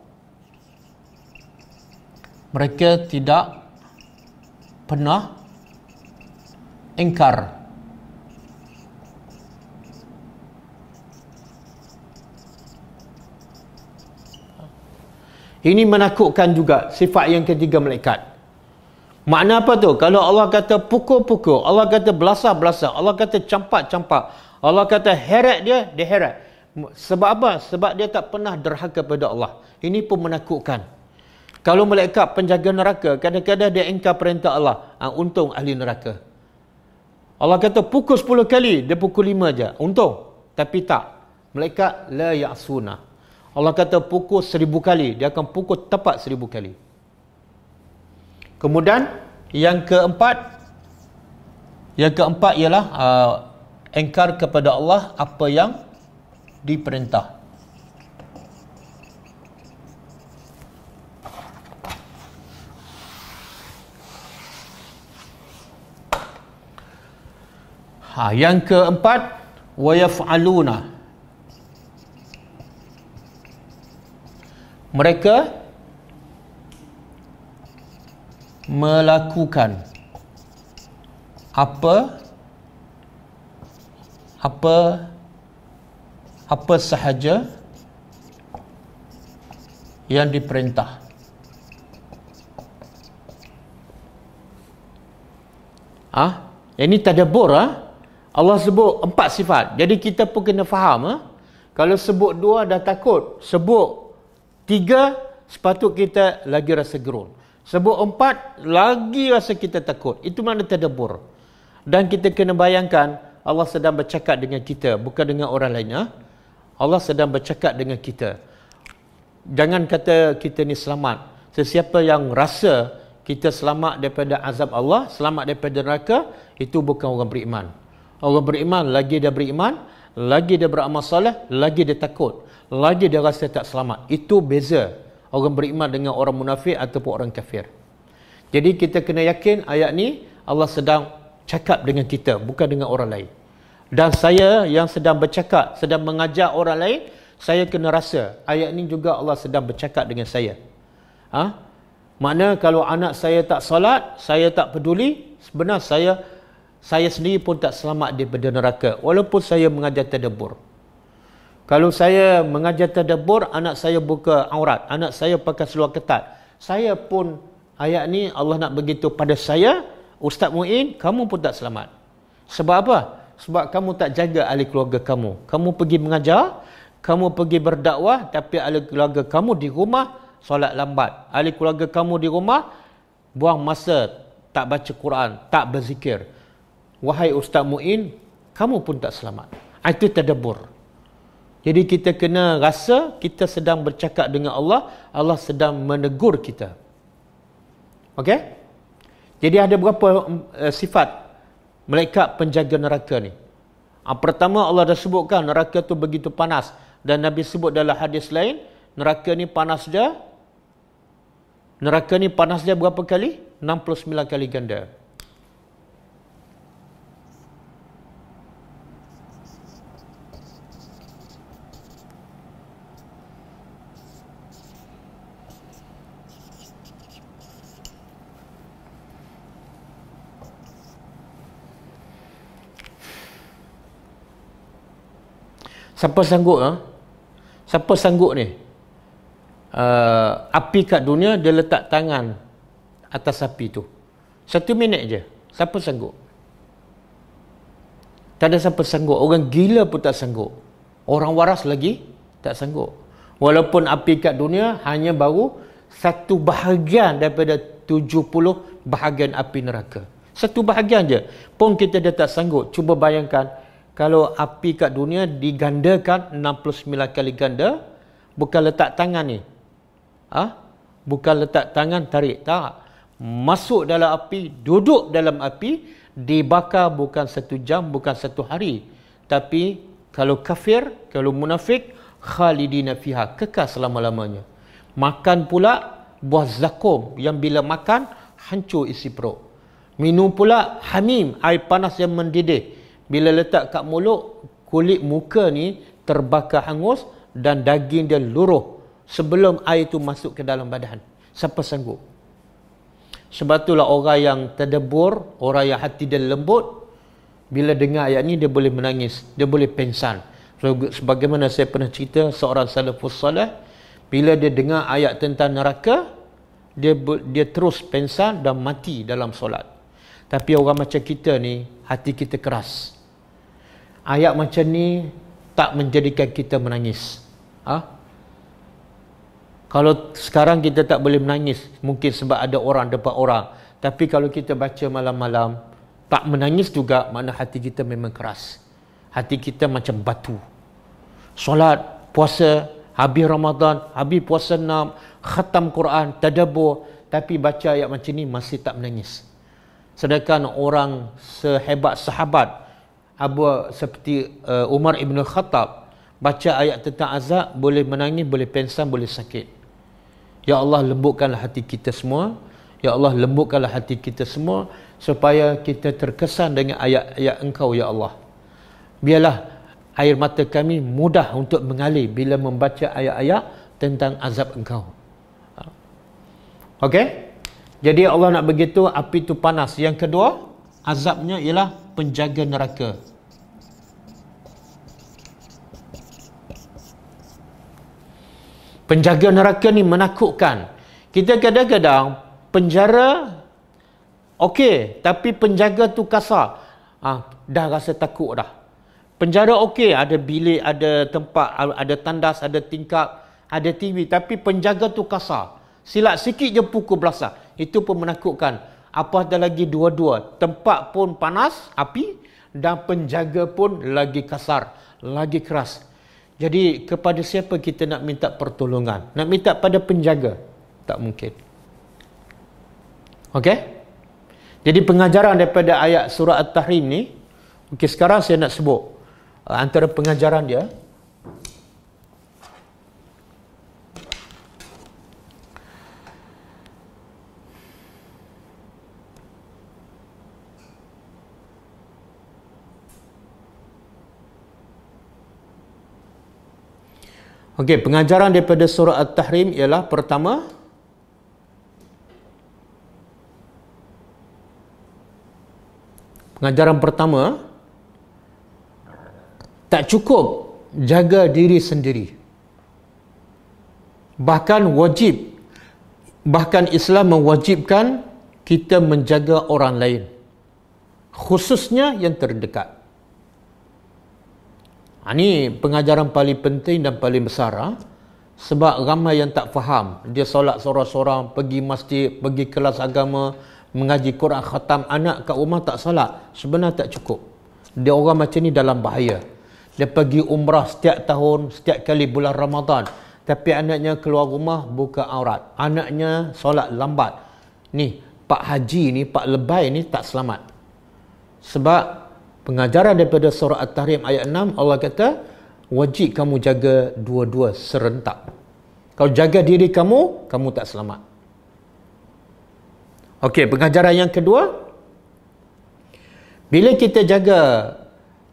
mereka tidak pernah ingkar. Ini menakutkan juga sifat yang ketiga malaikat. Makna apa tu? Kalau Allah kata pukul-pukul, Allah kata belasah-belasah, Allah kata campak-campak, Allah kata heret dia, dia heret. Sebab apa? Sebab dia tak pernah derhaka kepada Allah. Ini pun menakutkan. Kalau mereka penjaga neraka, kadang-kadang dia engkar perintah Allah. Ha, untung ahli neraka. Allah kata pukul 10 kali, dia pukul 5 aja. Untung. Tapi tak. Mereka la ya'suna. Allah kata pukul seribu kali. Dia akan pukul tepat seribu kali. Kemudian, yang keempat. Yang keempat ialah uh, ah, engkar kepada Allah apa yang diperintah. Ha, yang keempat wa yaf'aluna. Mereka melakukan apa apa apa sahaja yang diperintah ah ha? ini tadabbur ah ha? Allah sebut empat sifat. Jadi kita pun kena faham. Eh? Kalau sebut dua dah takut. Sebut tiga sepatut kita lagi rasa gerun. Sebut empat lagi rasa kita takut. Itu mana terdebur. Dan kita kena bayangkan Allah sedang bercakap dengan kita. Bukan dengan orang lainnya. Eh? Allah sedang bercakap dengan kita. Jangan kata kita ni selamat. Sesiapa yang rasa kita selamat daripada azab Allah, selamat daripada neraka, itu bukan orang beriman. Orang beriman, lagi dia beriman, lagi dia beramal salah, lagi dia takut. Lagi dia rasa tak selamat. Itu beza orang beriman dengan orang munafik ataupun orang kafir. Jadi kita kena yakin ayat ni Allah sedang cakap dengan kita, bukan dengan orang lain. Dan saya yang sedang bercakap, sedang mengajar orang lain, saya kena rasa ayat ni juga Allah sedang bercakap dengan saya. Ha? Makna kalau anak saya tak solat, saya tak peduli, sebenarnya saya saya sendiri pun tak selamat daripada neraka walaupun saya mengajar tadabbur kalau saya mengajar tadabbur anak saya buka aurat anak saya pakai seluar ketat saya pun ayat ni Allah nak begitu pada saya Ustaz Muin kamu pun tak selamat sebab apa sebab kamu tak jaga ahli keluarga kamu kamu pergi mengajar kamu pergi berdakwah tapi ahli keluarga kamu di rumah solat lambat ahli keluarga kamu di rumah buang masa tak baca Quran tak berzikir Wahai Ustaz Mu'in, kamu pun tak selamat. Ah, itu terdebur. Jadi kita kena rasa kita sedang bercakap dengan Allah, Allah sedang menegur kita. Okey? Jadi ada beberapa uh, mm, eh, sifat malaikat penjaga neraka ni? Uh, pertama Allah dah sebutkan neraka tu begitu panas dan Nabi sebut dalam hadis lain, neraka ni panas dia. Neraka ni panas dia berapa kali? 69 kali ganda. Siapa sanggup ha? Siapa sanggup ni? Uh, api kat dunia dia letak tangan atas api tu. Satu minit je. Siapa sanggup? Tak ada siapa sanggup. Orang gila pun tak sanggup. Orang waras lagi tak sanggup. Walaupun api kat dunia hanya baru satu bahagian daripada 70 bahagian api neraka. Satu bahagian je. Pun kita dah tak sanggup. Cuba bayangkan kalau api kat dunia digandakan 69 kali ganda bukan letak tangan ni ha? bukan letak tangan tarik tak masuk dalam api duduk dalam api dibakar bukan satu jam bukan satu hari tapi kalau kafir kalau munafik khalidina fiha kekal selama-lamanya makan pula buah zakum yang bila makan hancur isi perut minum pula hamim air panas yang mendidih bila letak kat mulut kulit muka ni terbakar hangus dan daging dia luruh sebelum air itu masuk ke dalam badan siapa sanggup sebab itulah orang yang terdebur orang yang hati dia lembut bila dengar ayat ni dia boleh menangis dia boleh pensan so, sebagaimana saya pernah cerita seorang salafus salih bila dia dengar ayat tentang neraka dia dia terus pensan dan mati dalam solat tapi orang macam kita ni hati kita keras ayat macam ni tak menjadikan kita menangis. Ha? Kalau sekarang kita tak boleh menangis, mungkin sebab ada orang depan orang. Tapi kalau kita baca malam-malam tak menangis juga, Mana hati kita memang keras. Hati kita macam batu. Solat, puasa, habis Ramadan, habis puasa enam, khatam Quran, tadabur, tapi baca ayat macam ni masih tak menangis. Sedangkan orang sehebat sahabat Abu seperti uh, Umar Ibn Khattab baca ayat tentang azab boleh menangis boleh pensan boleh sakit ya Allah lembutkanlah hati kita semua ya Allah lembutkanlah hati kita semua supaya kita terkesan dengan ayat-ayat engkau ya Allah biarlah air mata kami mudah untuk mengalir bila membaca ayat-ayat tentang azab engkau okey jadi Allah nak begitu api tu panas yang kedua azabnya ialah penjaga neraka penjaga neraka ni menakutkan kita kadang-kadang penjara okey tapi penjaga tu kasar ha, dah rasa takut dah penjara okey ada bilik ada tempat ada tandas ada tingkap ada TV tapi penjaga tu kasar silap sikit je pukul belasah itu pun menakutkan apa ada lagi dua-dua. Tempat pun panas, api dan penjaga pun lagi kasar, lagi keras. Jadi kepada siapa kita nak minta pertolongan? Nak minta pada penjaga? Tak mungkin. Okey? Jadi pengajaran daripada ayat surah At-Tahrim ni, okey sekarang saya nak sebut eh, antara pengajaran dia. Okey, pengajaran daripada surah At-Tahrim ialah pertama Pengajaran pertama tak cukup jaga diri sendiri. Bahkan wajib bahkan Islam mewajibkan kita menjaga orang lain. Khususnya yang terdekat. Ini ha, pengajaran paling penting dan paling besar. Ha? Sebab ramai yang tak faham. Dia solat seorang-seorang, pergi masjid, pergi kelas agama, mengaji Quran khatam anak kat rumah tak solat. Sebenarnya tak cukup. Dia orang macam ni dalam bahaya. Dia pergi umrah setiap tahun, setiap kali bulan Ramadan. Tapi anaknya keluar rumah, buka aurat. Anaknya solat lambat. Ni, Pak Haji ni, Pak lebai ni tak selamat. Sebab pengajaran daripada surah At-Tahrim ayat 6 Allah kata wajib kamu jaga dua-dua serentak. Kalau jaga diri kamu, kamu tak selamat. Okey, pengajaran yang kedua bila kita jaga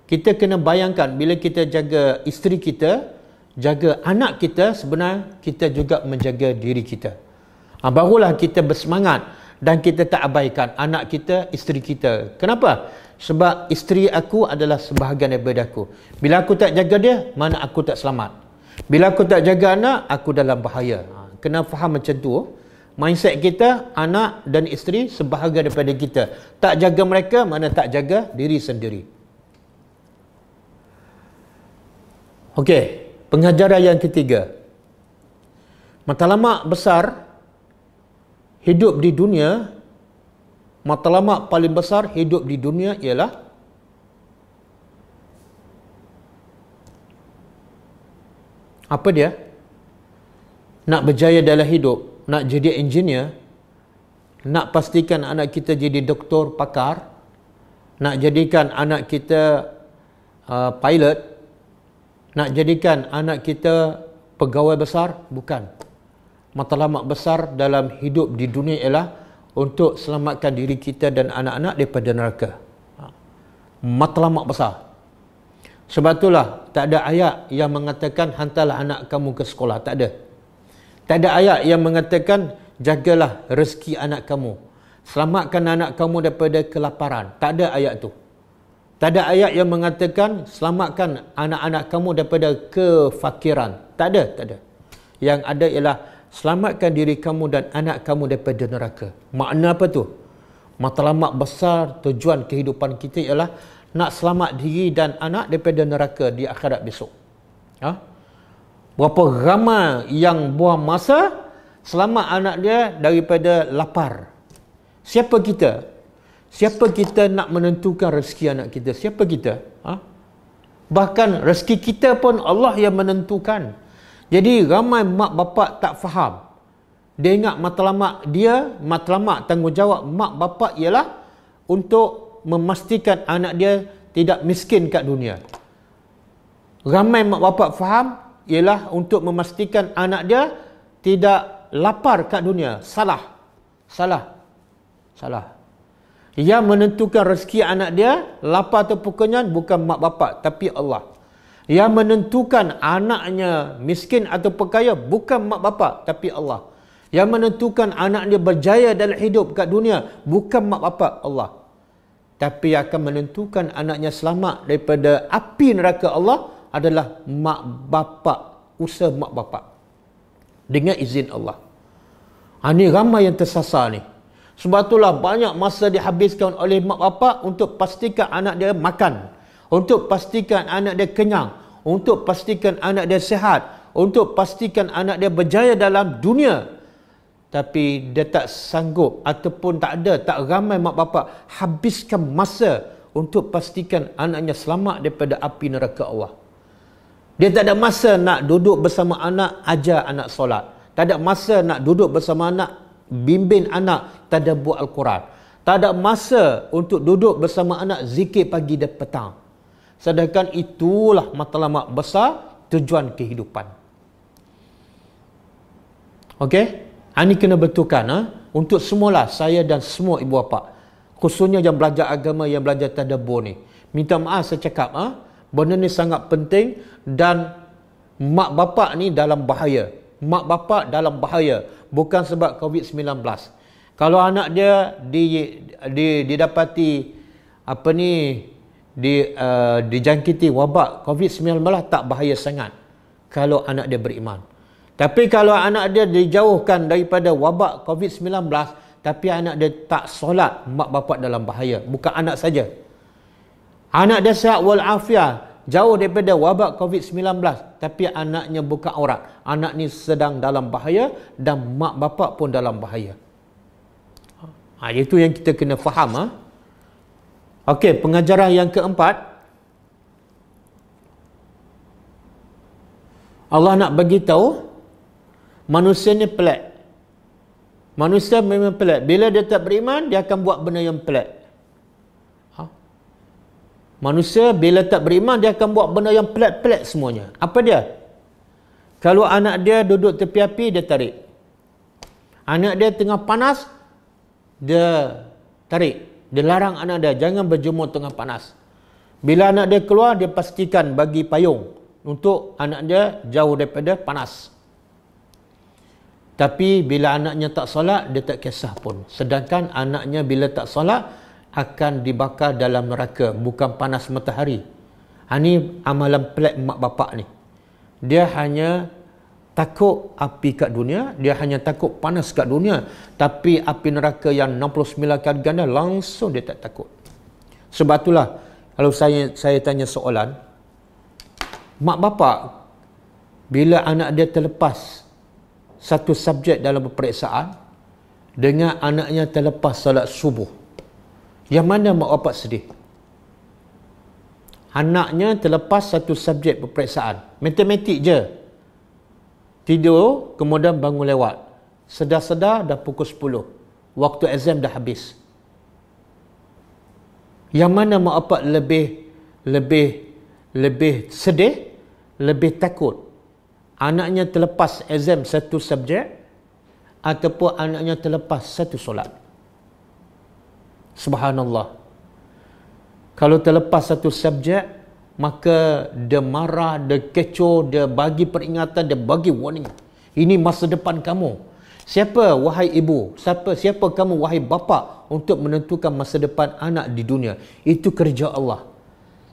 kita kena bayangkan bila kita jaga isteri kita, jaga anak kita sebenarnya kita juga menjaga diri kita. Ha, barulah kita bersemangat dan kita tak abaikan anak kita, isteri kita. Kenapa? sebab isteri aku adalah sebahagian daripada aku. Bila aku tak jaga dia, mana aku tak selamat. Bila aku tak jaga anak, aku dalam bahaya. Ha, kena faham macam tu. Mindset kita, anak dan isteri sebahagian daripada kita. Tak jaga mereka, mana tak jaga diri sendiri. Okey, pengajaran yang ketiga. Matlamat besar hidup di dunia matlamat paling besar hidup di dunia ialah apa dia nak berjaya dalam hidup nak jadi engineer nak pastikan anak kita jadi doktor pakar nak jadikan anak kita uh, pilot nak jadikan anak kita pegawai besar bukan matlamat besar dalam hidup di dunia ialah untuk selamatkan diri kita dan anak-anak daripada neraka. Ha. Matlamat besar. Sebab itulah tak ada ayat yang mengatakan hantarlah anak kamu ke sekolah. Tak ada. Tak ada ayat yang mengatakan jagalah rezeki anak kamu. Selamatkan anak kamu daripada kelaparan. Tak ada ayat tu. Tak ada ayat yang mengatakan selamatkan anak-anak kamu daripada kefakiran. Tak ada, tak ada. Yang ada ialah selamatkan diri kamu dan anak kamu daripada neraka. Makna apa tu? Matlamat besar tujuan kehidupan kita ialah nak selamat diri dan anak daripada neraka di akhirat besok. Ha? Berapa ramai yang buang masa selamat anak dia daripada lapar. Siapa kita? Siapa kita nak menentukan rezeki anak kita? Siapa kita? Ha? Bahkan rezeki kita pun Allah yang menentukan. Jadi ramai mak bapak tak faham. Dia ingat matlamat dia, matlamat tanggungjawab mak bapak ialah untuk memastikan anak dia tidak miskin kat dunia. Ramai mak bapak faham ialah untuk memastikan anak dia tidak lapar kat dunia. Salah. Salah. Salah. Yang menentukan rezeki anak dia, lapar atau pukulnya bukan mak bapak tapi Allah. Yang menentukan anaknya miskin atau pekaya bukan mak bapak tapi Allah. Yang menentukan anak dia berjaya dalam hidup kat dunia bukan mak bapak Allah. Tapi yang akan menentukan anaknya selamat daripada api neraka Allah adalah mak bapak. Usaha mak bapak. Dengan izin Allah. Ha, ini ramai yang tersasar ni. Sebab itulah banyak masa dihabiskan oleh mak bapak untuk pastikan anak dia makan. Untuk pastikan anak dia kenyang. Untuk pastikan anak dia sihat. Untuk pastikan anak dia berjaya dalam dunia. Tapi dia tak sanggup ataupun tak ada, tak ramai mak bapak habiskan masa untuk pastikan anaknya selamat daripada api neraka Allah. Dia tak ada masa nak duduk bersama anak, ajar anak solat. Tak ada masa nak duduk bersama anak, bimbing anak, tak ada buat Al-Quran. Tak ada masa untuk duduk bersama anak zikir pagi dan petang. Sedangkan itulah matlamat besar tujuan kehidupan. Okey? Ini ha, kena betulkan. Ha? Untuk semualah saya dan semua ibu bapa. Khususnya yang belajar agama, yang belajar tadabur ni. Minta maaf saya cakap. Ha? Benda ni sangat penting dan mak bapa ni dalam bahaya. Mak bapa dalam bahaya. Bukan sebab COVID-19. Kalau anak dia di, di, didapati apa ni di uh, dijangkiti wabak COVID-19 tak bahaya sangat kalau anak dia beriman. Tapi kalau anak dia dijauhkan daripada wabak COVID-19 tapi anak dia tak solat, mak bapak dalam bahaya. Bukan anak saja. Anak dia sehat walafiat, jauh daripada wabak COVID-19 tapi anaknya buka aurat. Anak ni sedang dalam bahaya dan mak bapak pun dalam bahaya. Ha, itu yang kita kena faham. Ha? Okey, pengajaran yang keempat Allah nak bagi tahu manusia ni pelak. Manusia memang pelak. Bila dia tak beriman, dia akan buat benda yang pelak. Ha? Manusia bila tak beriman, dia akan buat benda yang pelak-pelak semuanya. Apa dia? Kalau anak dia duduk tepi api, dia tarik. Anak dia tengah panas, dia tarik. Dia larang anak dia jangan berjemur tengah panas. Bila anak dia keluar, dia pastikan bagi payung untuk anak dia jauh daripada panas. Tapi bila anaknya tak solat, dia tak kisah pun. Sedangkan anaknya bila tak solat, akan dibakar dalam neraka. Bukan panas matahari. Ini ha, amalan pelik mak bapak ni. Dia hanya takut api kat dunia dia hanya takut panas kat dunia tapi api neraka yang 69 kali ganda langsung dia tak takut sebab itulah kalau saya saya tanya soalan mak bapak bila anak dia terlepas satu subjek dalam peperiksaan dengan anaknya terlepas solat subuh yang mana mak bapak sedih anaknya terlepas satu subjek peperiksaan matematik je tidur kemudian bangun lewat sedar-sedar dah pukul 10 waktu exam dah habis yang mana mak apak lebih lebih lebih sedih lebih takut anaknya terlepas exam satu subjek ataupun anaknya terlepas satu solat subhanallah kalau terlepas satu subjek maka dia marah, dia kecoh, dia bagi peringatan, dia bagi warning. Ini masa depan kamu. Siapa wahai ibu? Siapa siapa kamu wahai bapa untuk menentukan masa depan anak di dunia? Itu kerja Allah.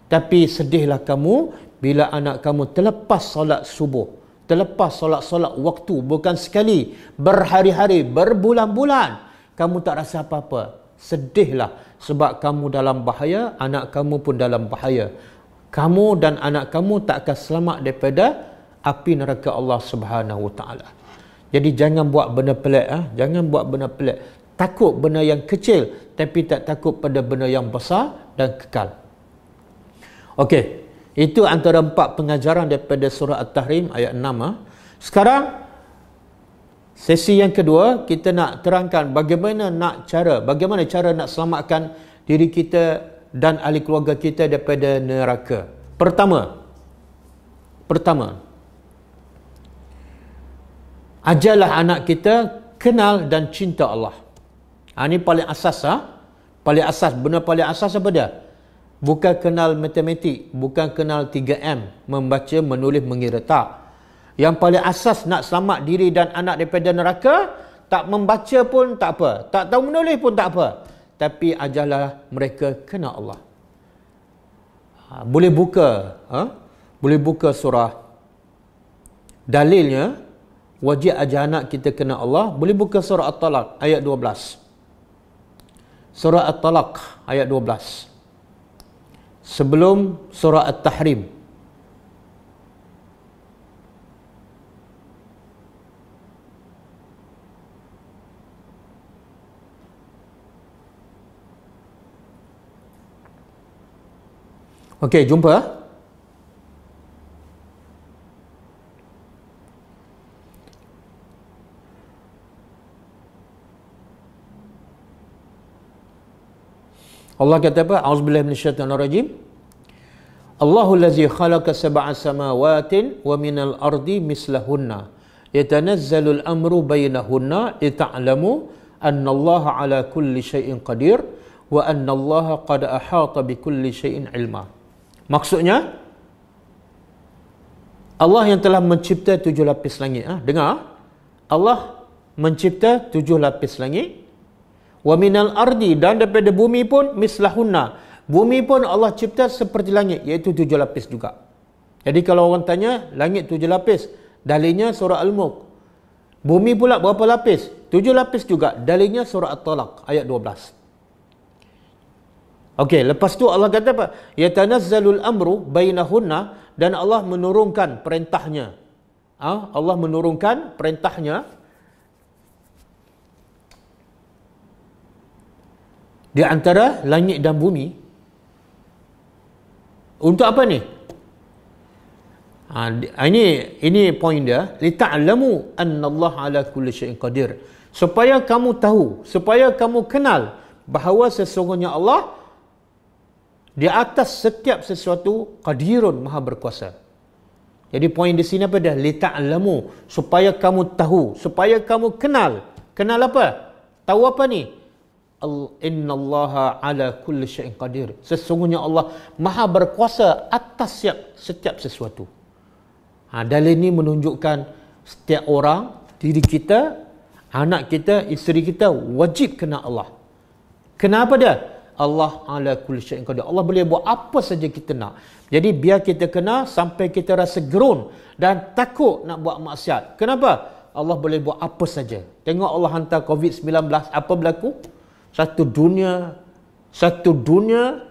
Tapi sedihlah kamu bila anak kamu terlepas solat subuh, terlepas solat-solat waktu bukan sekali, berhari-hari, berbulan-bulan. Kamu tak rasa apa-apa. Sedihlah sebab kamu dalam bahaya, anak kamu pun dalam bahaya kamu dan anak kamu tak akan selamat daripada api neraka Allah Subhanahu Wa Taala. Jadi jangan buat benda pelik ah, ha? jangan buat benda pelik. Takut benda yang kecil tapi tak takut pada benda yang besar dan kekal. Okey, itu antara empat pengajaran daripada surah At-Tahrim ayat 6 ah. Ha? Sekarang sesi yang kedua kita nak terangkan bagaimana nak cara, bagaimana cara nak selamatkan diri kita dan ahli keluarga kita daripada neraka. Pertama. Pertama. Ajarlah anak kita kenal dan cinta Allah. Ha, ini paling asas. Ha? Paling asas. Benda paling asas apa dia? Bukan kenal matematik. Bukan kenal 3M. Membaca, menulis, mengira. Tak. Yang paling asas nak selamat diri dan anak daripada neraka. Tak membaca pun tak apa. Tak tahu menulis pun tak apa tapi ajarlah mereka kena Allah. Ha, boleh buka, ha? boleh buka surah. Dalilnya, wajib ajar anak kita kena Allah. Boleh buka surah At-Talaq, ayat 12. Surah At-Talaq, ayat 12. Sebelum surah At-Tahrim, Okey, jumpa. Allah kata apa? Auzubillahi minasyaitanirrajim. Allahu allazi khalaqa sab'a samawatin wa minal ardi mislahunna. يتنزل الأمر بينهن bainahunna أن الله على كل شيء قدير وأن الله قد أحاط بكل شيء علما Maksudnya Allah yang telah mencipta tujuh lapis langit. Ha, dengar. Allah mencipta tujuh lapis langit. Wa minal ardi dan daripada bumi pun mislahunna. Bumi pun Allah cipta seperti langit iaitu tujuh lapis juga. Jadi kalau orang tanya langit tujuh lapis, dalilnya surah Al-Mulk. Bumi pula berapa lapis? Tujuh lapis juga. Dalilnya surah At-Talaq ayat 12. Okey, lepas tu Allah kata apa? Ya tanazzalul amru bainahunna dan Allah menurunkan perintahnya. Ah, ha? Allah menurunkan perintahnya. Di antara langit dan bumi. Untuk apa ni? Ha, ha ini ini point dia, li ta'lamu anna Allah ala kulli syai'in qadir. Supaya kamu tahu, supaya kamu kenal bahawa sesungguhnya Allah di atas setiap sesuatu qadirun maha berkuasa jadi poin di sini apa dah li ta'lamu supaya kamu tahu supaya kamu kenal kenal apa tahu apa ni Inna innallaha ala kulli syai'in qadir sesungguhnya Allah maha berkuasa atas setiap setiap sesuatu ha dalil ini menunjukkan setiap orang diri kita anak kita isteri kita wajib kenal Allah kenapa dia Allah ala kulli syai'in qadir. Allah boleh buat apa saja kita nak. Jadi biar kita kena sampai kita rasa gerun dan takut nak buat maksiat. Kenapa? Allah boleh buat apa saja. Tengok Allah hantar COVID-19 apa berlaku? Satu dunia satu dunia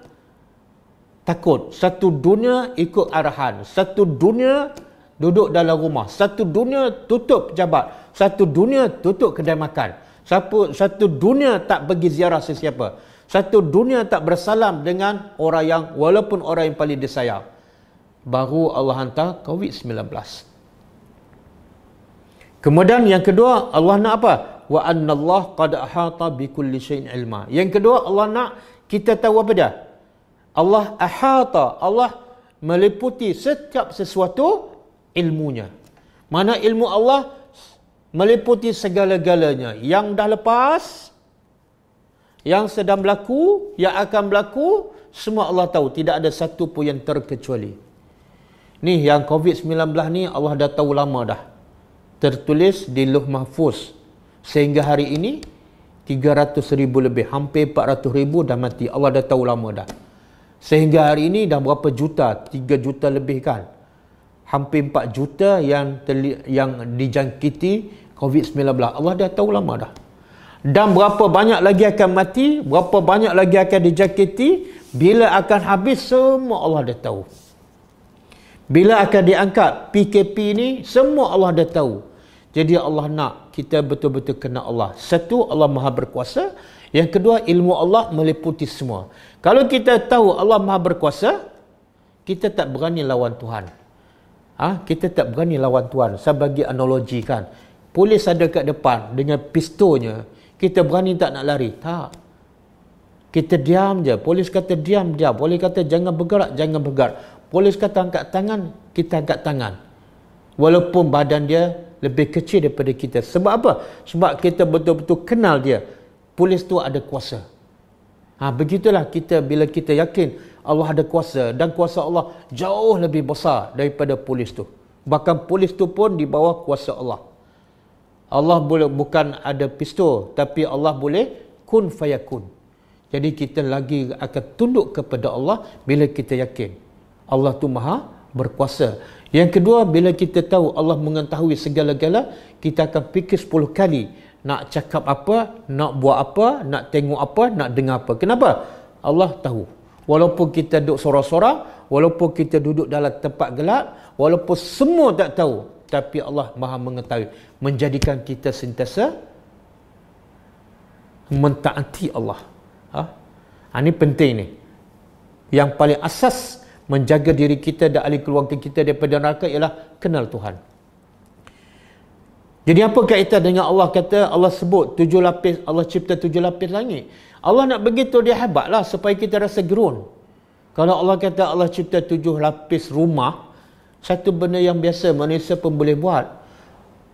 takut, satu dunia ikut arahan, satu dunia duduk dalam rumah, satu dunia tutup pejabat, satu dunia tutup kedai makan. Satu dunia tak pergi ziarah sesiapa. Satu dunia tak bersalam dengan orang yang walaupun orang yang paling disayang. Baru Allah hantar COVID-19. Kemudian yang kedua Allah nak apa? Wa annallah qad ahata bi kulli ilma. Yang kedua Allah nak kita tahu apa dia? Allah ahata, Allah meliputi setiap sesuatu ilmunya. Mana ilmu Allah meliputi segala-galanya. Yang dah lepas, yang sedang berlaku, yang akan berlaku, semua Allah tahu. Tidak ada satu pun yang terkecuali. Ni yang COVID-19 ni Allah dah tahu lama dah. Tertulis di Luh Mahfuz. Sehingga hari ini, 300 ribu lebih. Hampir 400 ribu dah mati. Allah dah tahu lama dah. Sehingga hari ini dah berapa juta? 3 juta lebih kan? Hampir 4 juta yang yang dijangkiti COVID-19. Allah dah tahu lama dah dan berapa banyak lagi akan mati berapa banyak lagi akan dijakiti bila akan habis semua Allah dah tahu bila akan diangkat PKP ni semua Allah dah tahu jadi Allah nak kita betul-betul kena Allah satu Allah maha berkuasa yang kedua ilmu Allah meliputi semua kalau kita tahu Allah maha berkuasa kita tak berani lawan Tuhan Ah, ha? kita tak berani lawan Tuhan saya bagi analogi kan polis ada kat depan dengan pistolnya kita berani tak nak lari. Tak. Kita diam je. Polis kata diam, diam. Polis kata jangan bergerak, jangan bergerak. Polis kata angkat tangan, kita angkat tangan. Walaupun badan dia lebih kecil daripada kita. Sebab apa? Sebab kita betul-betul kenal dia. Polis tu ada kuasa. Ha, begitulah kita bila kita yakin Allah ada kuasa dan kuasa Allah jauh lebih besar daripada polis tu. Bahkan polis tu pun di bawah kuasa Allah. Allah boleh bukan ada pistol tapi Allah boleh kun fayakun. Jadi kita lagi akan tunduk kepada Allah bila kita yakin Allah tu maha berkuasa. Yang kedua bila kita tahu Allah mengetahui segala-gala kita akan fikir 10 kali nak cakap apa, nak buat apa, nak tengok apa, nak dengar apa. Kenapa? Allah tahu. Walaupun kita duduk sorak-sorak, walaupun kita duduk dalam tempat gelap, walaupun semua tak tahu, tapi Allah Maha mengetahui menjadikan kita sentiasa mentaati Allah. Ha? Ini ha, penting ni. Yang paling asas menjaga diri kita dan ahli keluarga kita daripada neraka ialah kenal Tuhan. Jadi apa kaitan dengan Allah kata Allah sebut tujuh lapis Allah cipta tujuh lapis langit. Allah nak begitu dia hebatlah supaya kita rasa gerun. Kalau Allah kata Allah cipta tujuh lapis rumah, satu benda yang biasa manusia pun boleh buat.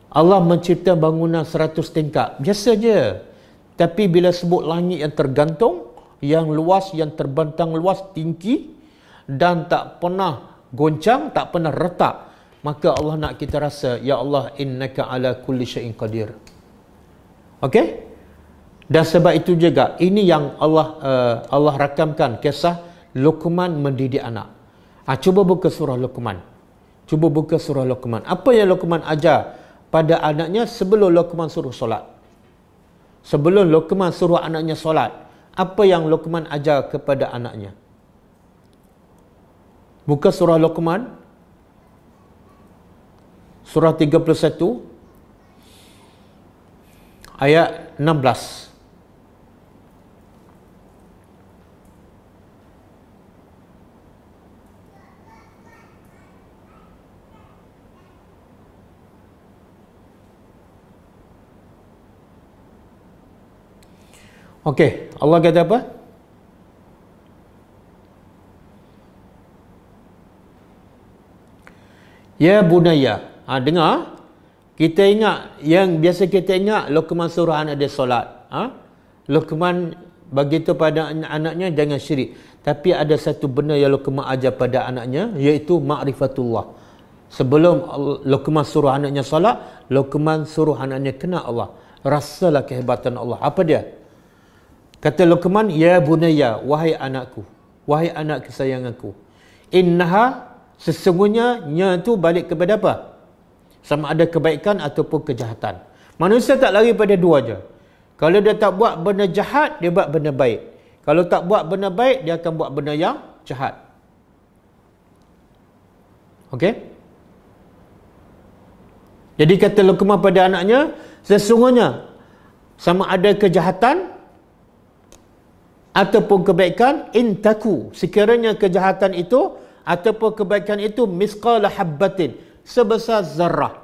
Allah mencipta bangunan seratus tingkat. Biasa je. Tapi bila sebut langit yang tergantung, yang luas, yang terbentang luas, tinggi dan tak pernah goncang, tak pernah retak, maka Allah nak kita rasa, Ya Allah, innaka ala kulli syai'in qadir. Okey? Dan sebab itu juga, ini yang Allah uh, Allah rakamkan kisah Luqman mendidik anak. Ha, cuba buka surah Luqman. Cuba buka surah Luqman. Apa yang Luqman ajar pada anaknya sebelum Luqman suruh solat? Sebelum Luqman suruh anaknya solat, apa yang Luqman ajar kepada anaknya? Buka surah Luqman. Surah 31 ayat 16. Okey, Allah kata apa? Ya bunaya. Ha, dengar. Kita ingat yang biasa kita ingat Luqman surah ada solat. Ha? Luqman begitu pada anaknya jangan syirik. Tapi ada satu benda yang Luqman ajar pada anaknya iaitu makrifatullah. Sebelum Luqman suruh anaknya solat, Luqman suruh anaknya kenal Allah. Rasalah kehebatan Allah. Apa dia? Kata Luqman, Ya Bunaya, wahai anakku, wahai anak kesayanganku. Innaha, sesungguhnya, nya tu balik kepada apa? Sama ada kebaikan ataupun kejahatan. Manusia tak lari pada dua aja. Kalau dia tak buat benda jahat, dia buat benda baik. Kalau tak buat benda baik, dia akan buat benda yang jahat. Okey? Jadi kata Luqman pada anaknya, sesungguhnya, sama ada kejahatan, ataupun kebaikan intaku sekiranya kejahatan itu ataupun kebaikan itu misqal habbatin sebesar zarah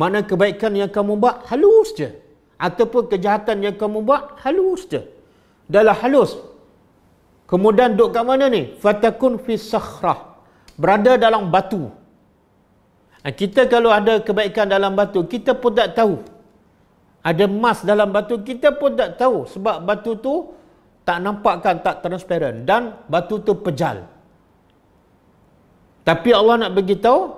mana kebaikan yang kamu buat halus je ataupun kejahatan yang kamu buat halus je dalam halus kemudian duduk kat mana ni fatakun fi sakhrah berada dalam batu kita kalau ada kebaikan dalam batu kita pun tak tahu ada emas dalam batu kita pun tak tahu sebab batu tu tak nampak kan, tak transparan dan batu tu pejal tapi Allah nak beritahu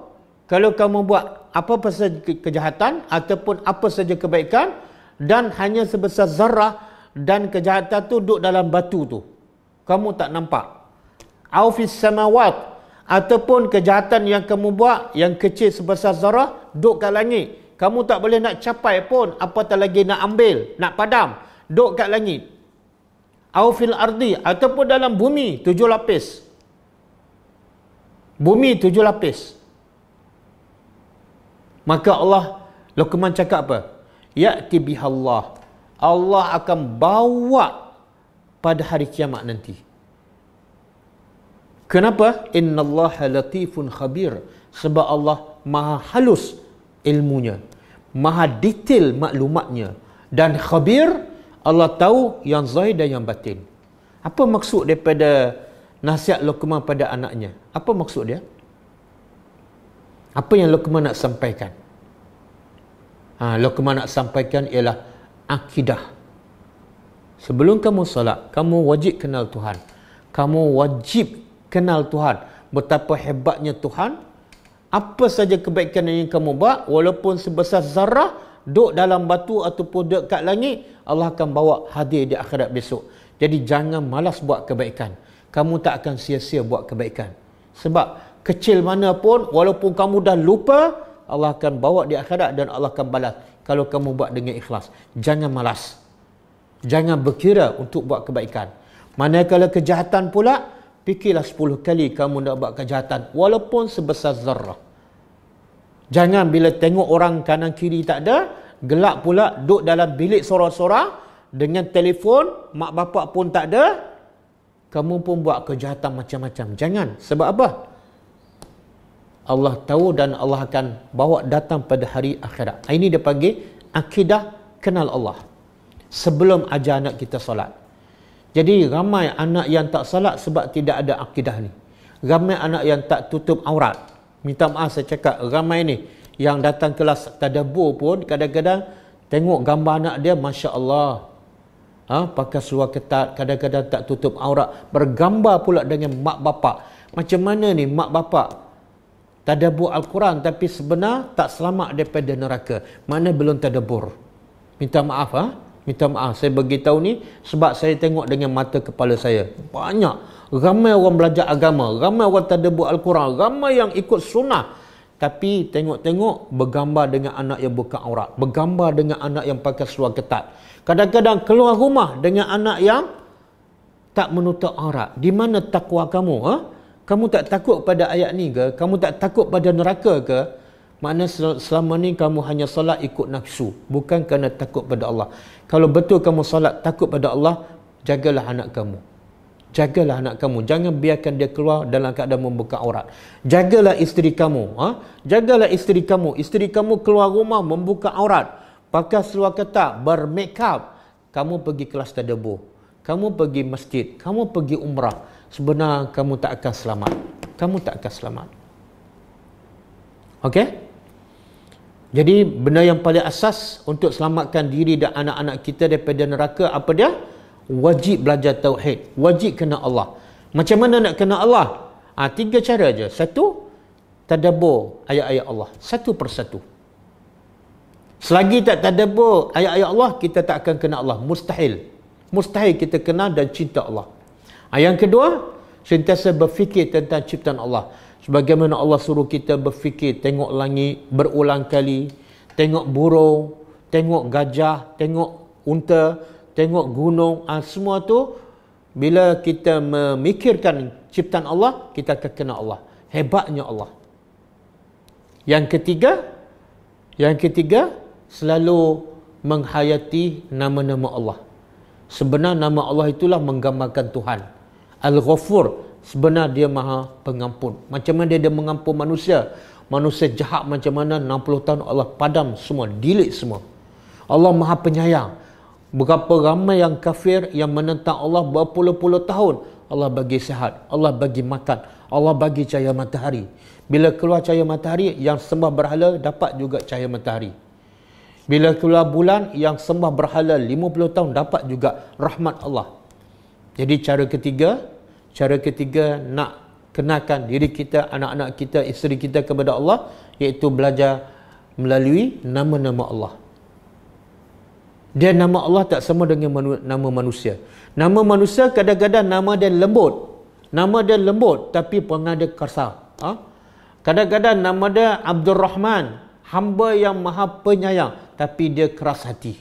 kalau kamu buat apa pasal kejahatan ataupun apa saja kebaikan dan hanya sebesar zarah dan kejahatan tu duduk dalam batu tu kamu tak nampak Aufis samawat ataupun kejahatan yang kamu buat yang kecil sebesar zarah duduk kat langit kamu tak boleh nak capai pun apatah lagi nak ambil nak padam duduk kat langit au fil ardi ataupun dalam bumi tujuh lapis bumi tujuh lapis maka Allah Luqman cakap apa Ya bihallah Allah Allah akan bawa pada hari kiamat nanti kenapa Inna innallaha latifun khabir sebab Allah maha halus ilmunya maha detail maklumatnya dan khabir Allah tahu yang zahir dan yang batin. Apa maksud daripada nasihat Luqman pada anaknya? Apa maksud dia? Apa yang Luqman nak sampaikan? Ha, Luqman nak sampaikan ialah akidah. Sebelum kamu solat, kamu wajib kenal Tuhan. Kamu wajib kenal Tuhan. Betapa hebatnya Tuhan. Apa saja kebaikan yang kamu buat, walaupun sebesar zarah, duduk dalam batu ataupun duduk kat langit, Allah akan bawa hadir di akhirat besok. Jadi jangan malas buat kebaikan. Kamu tak akan sia-sia buat kebaikan. Sebab kecil mana pun, walaupun kamu dah lupa, Allah akan bawa di akhirat dan Allah akan balas. Kalau kamu buat dengan ikhlas. Jangan malas. Jangan berkira untuk buat kebaikan. Manakala kejahatan pula, fikirlah 10 kali kamu nak buat kejahatan. Walaupun sebesar zarah. Jangan bila tengok orang kanan kiri tak ada, gelap pula duduk dalam bilik sorak-sorak dengan telefon, mak bapak pun tak ada. Kamu pun buat kejahatan macam-macam. Jangan. Sebab apa? Allah tahu dan Allah akan bawa datang pada hari akhirat. Ini dia panggil akidah kenal Allah. Sebelum ajar anak kita solat. Jadi ramai anak yang tak solat sebab tidak ada akidah ni. Ramai anak yang tak tutup aurat minta maaf saya cakap ramai ni yang datang kelas tadabbur pun kadang-kadang tengok gambar anak dia masya-Allah. ha, pakai seluar ketat, kadang-kadang tak tutup aurat, bergambar pula dengan mak bapak. Macam mana ni mak bapak tadabbur al-Quran tapi sebenar tak selamat daripada neraka. Mana belum tadabbur. Minta maaf Ha? minta maaf saya bagi tahu ni sebab saya tengok dengan mata kepala saya banyak ramai orang belajar agama ramai orang tadabbur al-Quran ramai yang ikut sunnah tapi tengok-tengok bergambar dengan anak yang buka aurat bergambar dengan anak yang pakai seluar ketat kadang-kadang keluar rumah dengan anak yang tak menutup aurat di mana takwa kamu ha? kamu tak takut pada ayat ni ke kamu tak takut pada neraka ke Maknanya selama ni kamu hanya salat ikut nafsu. Bukan kerana takut pada Allah. Kalau betul kamu salat takut pada Allah, jagalah anak kamu. Jagalah anak kamu. Jangan biarkan dia keluar dalam keadaan membuka aurat. Jagalah isteri kamu. Ha? Jagalah isteri kamu. Isteri kamu keluar rumah membuka aurat. Pakai seluar ketat, bermakeup, Kamu pergi kelas tadabur. Kamu pergi masjid. Kamu pergi umrah. Sebenarnya kamu tak akan selamat. Kamu tak akan selamat. Okay? Jadi benda yang paling asas untuk selamatkan diri dan anak-anak kita daripada neraka apa dia? Wajib belajar tauhid. Wajib kena Allah. Macam mana nak kena Allah? Ah ha, tiga cara aja. Satu tadabbur ayat-ayat Allah satu persatu. Selagi tak tadabbur ayat-ayat Allah kita tak akan kena Allah. Mustahil. Mustahil kita kenal dan cinta Allah. Ha, yang kedua, sentiasa berfikir tentang ciptaan Allah. Sebagaimana Allah suruh kita berfikir tengok langit berulang kali, tengok burung, tengok gajah, tengok unta, tengok gunung, ha, semua tu bila kita memikirkan ciptaan Allah, kita akan kenal Allah. Hebatnya Allah. Yang ketiga, yang ketiga selalu menghayati nama-nama Allah. Sebenarnya nama Allah itulah menggambarkan Tuhan. Al-Ghafur, sebenar dia maha pengampun. Macam mana dia, dia mengampun manusia. Manusia jahat macam mana 60 tahun Allah padam semua, delete semua. Allah maha penyayang. Berapa ramai yang kafir yang menentang Allah berpuluh-puluh tahun. Allah bagi sehat. Allah bagi makan. Allah bagi cahaya matahari. Bila keluar cahaya matahari, yang sembah berhala dapat juga cahaya matahari. Bila keluar bulan, yang sembah berhala 50 tahun dapat juga rahmat Allah. Jadi cara ketiga, Cara ketiga nak kenakan diri kita, anak-anak kita, isteri kita kepada Allah iaitu belajar melalui nama-nama Allah. Dia nama Allah tak sama dengan manu- nama manusia. Nama manusia kadang-kadang nama dia lembut. Nama dia lembut tapi perangai dia kasar. Ha? Kadang-kadang nama dia Abdul Rahman, hamba yang maha penyayang tapi dia keras hati.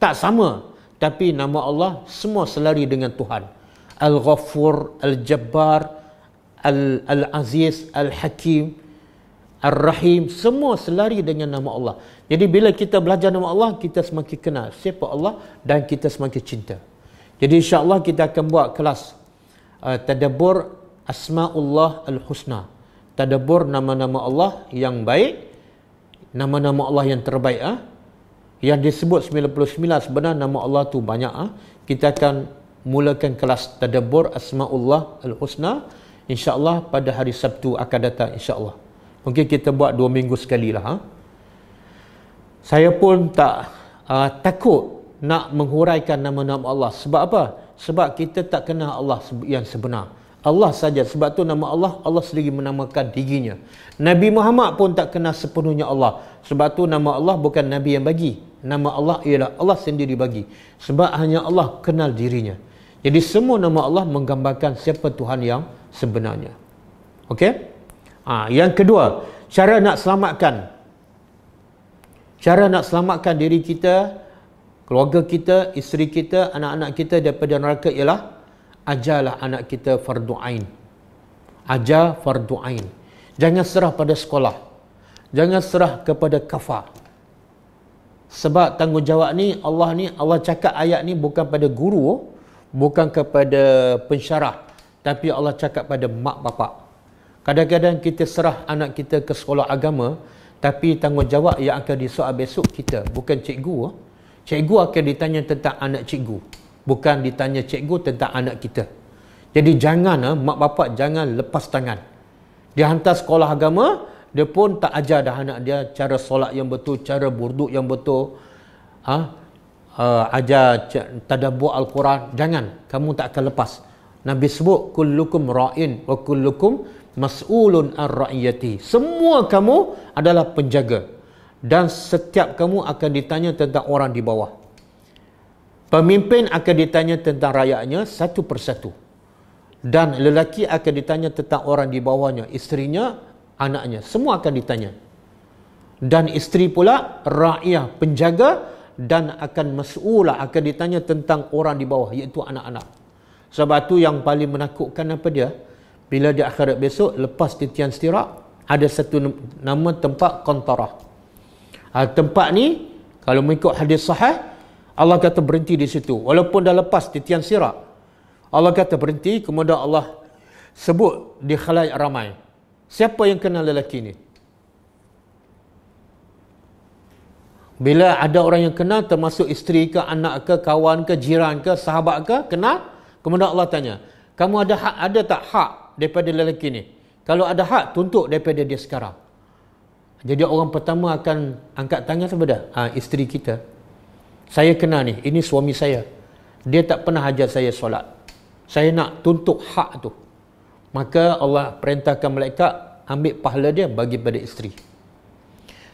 Tak sama. Tapi nama Allah semua selari dengan Tuhan. Al-Ghafur, Al-Jabbar, Al-Aziz, Al-Hakim, Al-Rahim. Semua selari dengan nama Allah. Jadi bila kita belajar nama Allah, kita semakin kenal siapa Allah dan kita semakin cinta. Jadi insya Allah kita akan buat kelas uh, Tadabur Asma'ullah Al-Husna. Tadabur nama-nama Allah yang baik. Nama-nama Allah yang terbaik. Ha? Yang disebut 99 sebenarnya nama Allah tu banyak. ah. Kita akan mulakan kelas tadabbur Asmaullah Al-Husna insya-Allah pada hari Sabtu akan datang insya-Allah. Mungkin kita buat dua minggu sekali lah. Ha? Saya pun tak uh, takut nak menghuraikan nama-nama Allah. Sebab apa? Sebab kita tak kenal Allah yang sebenar. Allah saja. Sebab tu nama Allah, Allah sendiri menamakan dirinya. Nabi Muhammad pun tak kenal sepenuhnya Allah. Sebab tu nama Allah bukan Nabi yang bagi. Nama Allah ialah Allah sendiri bagi. Sebab hanya Allah kenal dirinya. Jadi semua nama Allah menggambarkan siapa Tuhan yang sebenarnya. Okey? Ha, yang kedua, cara nak selamatkan. Cara nak selamatkan diri kita, keluarga kita, isteri kita, anak-anak kita daripada neraka ialah ajarlah anak kita fardu ain. Ajar fardu ain. Jangan serah pada sekolah. Jangan serah kepada kafah. Sebab tanggungjawab ni Allah ni Allah cakap ayat ni bukan pada guru, bukan kepada pensyarah tapi Allah cakap pada mak bapak kadang-kadang kita serah anak kita ke sekolah agama tapi tanggungjawab yang akan disoal besok kita bukan cikgu oh. cikgu akan ditanya tentang anak cikgu bukan ditanya cikgu tentang anak kita jadi jangan ah, mak bapak jangan lepas tangan dia hantar sekolah agama dia pun tak ajar dah anak dia cara solat yang betul cara burduk yang betul ha? uh, ajar tadabbur al-Quran jangan kamu tak akan lepas Nabi sebut kullukum ra'in wa kullukum mas'ulun ar-ra'iyati semua kamu adalah penjaga dan setiap kamu akan ditanya tentang orang di bawah pemimpin akan ditanya tentang rakyatnya satu persatu dan lelaki akan ditanya tentang orang di bawahnya isterinya anaknya semua akan ditanya dan isteri pula ra'iyah penjaga dan akan mas'ulah akan ditanya tentang orang di bawah iaitu anak-anak. Sebab tu yang paling menakutkan apa dia? Bila di akhirat besok lepas titian istirahat ada satu nama tempat kontarah. Ha, tempat ni kalau mengikut hadis sahih Allah kata berhenti di situ walaupun dah lepas titian sirat Allah kata berhenti kemudian Allah sebut di khalayak ramai siapa yang kenal lelaki ni Bila ada orang yang kenal termasuk isteri ke anak ke kawan ke jiran ke sahabat ke kenal kemudian Allah tanya kamu ada hak ada tak hak daripada lelaki ni kalau ada hak tuntuk daripada dia sekarang jadi orang pertama akan angkat tangan sebeda ha, ah, isteri kita saya kenal ni ini suami saya dia tak pernah ajar saya solat saya nak tuntuk hak tu maka Allah perintahkan malaikat ambil pahala dia bagi pada isteri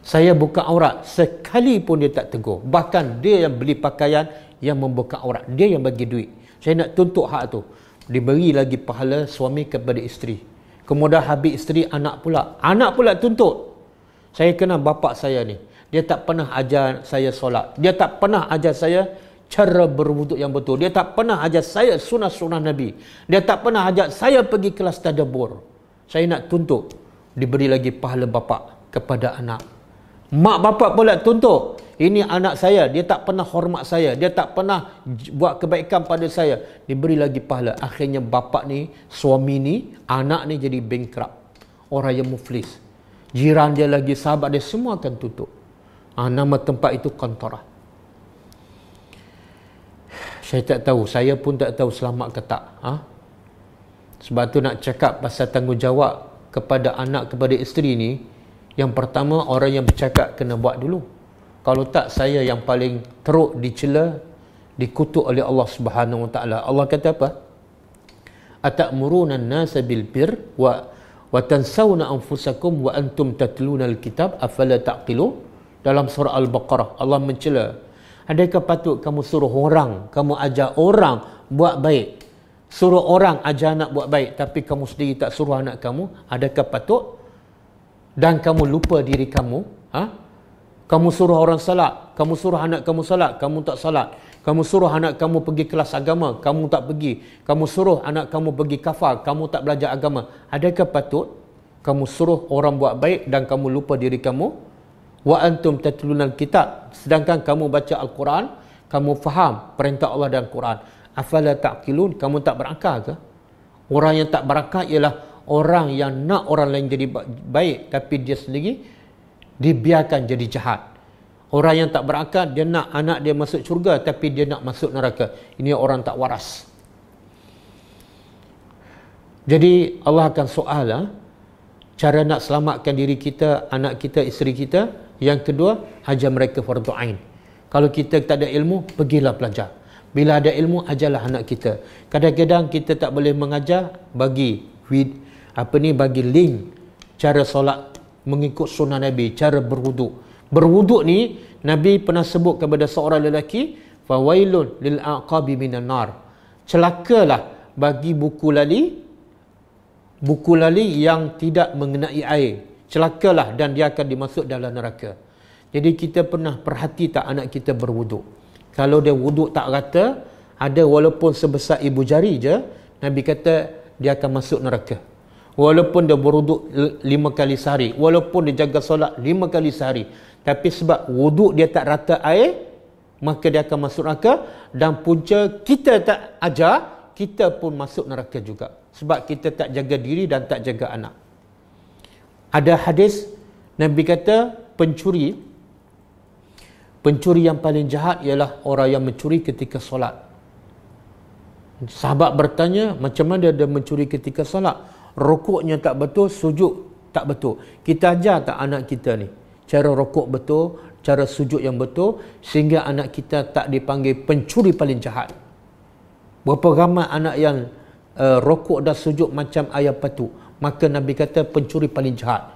saya buka aurat sekalipun dia tak tegur bahkan dia yang beli pakaian yang membuka aurat dia yang bagi duit saya nak tuntut hak tu diberi lagi pahala suami kepada isteri kemudian habis isteri anak pula anak pula tuntut saya kenal bapa saya ni dia tak pernah ajar saya solat dia tak pernah ajar saya cara berwuduk yang betul dia tak pernah ajar saya sunah-sunah nabi dia tak pernah ajar saya pergi kelas tadabbur saya nak tuntut diberi lagi pahala bapa kepada anak Mak bapak pula tuntut. Ini anak saya. Dia tak pernah hormat saya. Dia tak pernah buat kebaikan pada saya. Diberi lagi pahala. Akhirnya bapak ni, suami ni, anak ni jadi bengkrap. Orang yang muflis. Jiran dia lagi, sahabat dia semua akan tutup. Ha, nama tempat itu kantorah. Saya tak tahu. Saya pun tak tahu selamat ke tak. Ha? Sebab tu nak cakap pasal tanggungjawab kepada anak, kepada isteri ni, yang pertama orang yang bercakap kena buat dulu. Kalau tak saya yang paling teruk dicela, dikutuk oleh Allah Subhanahu Wa Taala. Allah kata apa? Atamuruna an-nasa bil bir wa wa tansawna anfusakum wa antum tatluna al-kitab afala taqilu? Dalam surah Al-Baqarah Allah mencela. Adakah patut kamu suruh orang, kamu ajar orang buat baik? Suruh orang ajar anak buat baik tapi kamu sendiri tak suruh anak kamu, adakah patut? dan kamu lupa diri kamu ha? kamu suruh orang salat kamu suruh anak kamu salat kamu tak salat kamu suruh anak kamu pergi kelas agama kamu tak pergi kamu suruh anak kamu pergi kafar kamu tak belajar agama adakah patut kamu suruh orang buat baik dan kamu lupa diri kamu wa antum tatlunal kitab sedangkan kamu baca al-Quran kamu faham perintah Allah dan Quran afala taqilun kamu tak berakal ke orang yang tak berakal ialah orang yang nak orang lain jadi baik tapi dia sendiri dibiarkan jadi jahat. Orang yang tak berakal dia nak anak dia masuk syurga tapi dia nak masuk neraka. Ini orang tak waras. Jadi Allah akan soal ha? cara nak selamatkan diri kita, anak kita, isteri kita. Yang kedua, hajar mereka fardu ain. Kalau kita tak ada ilmu, pergilah belajar. Bila ada ilmu, ajarlah anak kita. Kadang-kadang kita tak boleh mengajar, bagi with apa ni bagi link cara solat mengikut sunnah Nabi cara berwuduk berwuduk ni Nabi pernah sebut kepada seorang lelaki fawailun lil aqabi minan nar celakalah bagi buku lali buku lali yang tidak mengenai air celakalah dan dia akan dimasuk dalam neraka jadi kita pernah perhati tak anak kita berwuduk kalau dia wuduk tak rata ada walaupun sebesar ibu jari je nabi kata dia akan masuk neraka Walaupun dia beruduk lima kali sehari. Walaupun dia jaga solat lima kali sehari. Tapi sebab wuduk dia tak rata air, maka dia akan masuk neraka. Dan punca kita tak ajar, kita pun masuk neraka juga. Sebab kita tak jaga diri dan tak jaga anak. Ada hadis, Nabi kata pencuri, pencuri yang paling jahat ialah orang yang mencuri ketika solat. Sahabat bertanya, macam mana dia, dia mencuri ketika solat? rokoknya tak betul, sujud tak betul. Kita ajar tak anak kita ni cara rokok betul, cara sujud yang betul sehingga anak kita tak dipanggil pencuri paling jahat. Berapa ramai anak yang uh, eh, rokok dan sujud macam ayam patu. Maka Nabi kata pencuri paling jahat.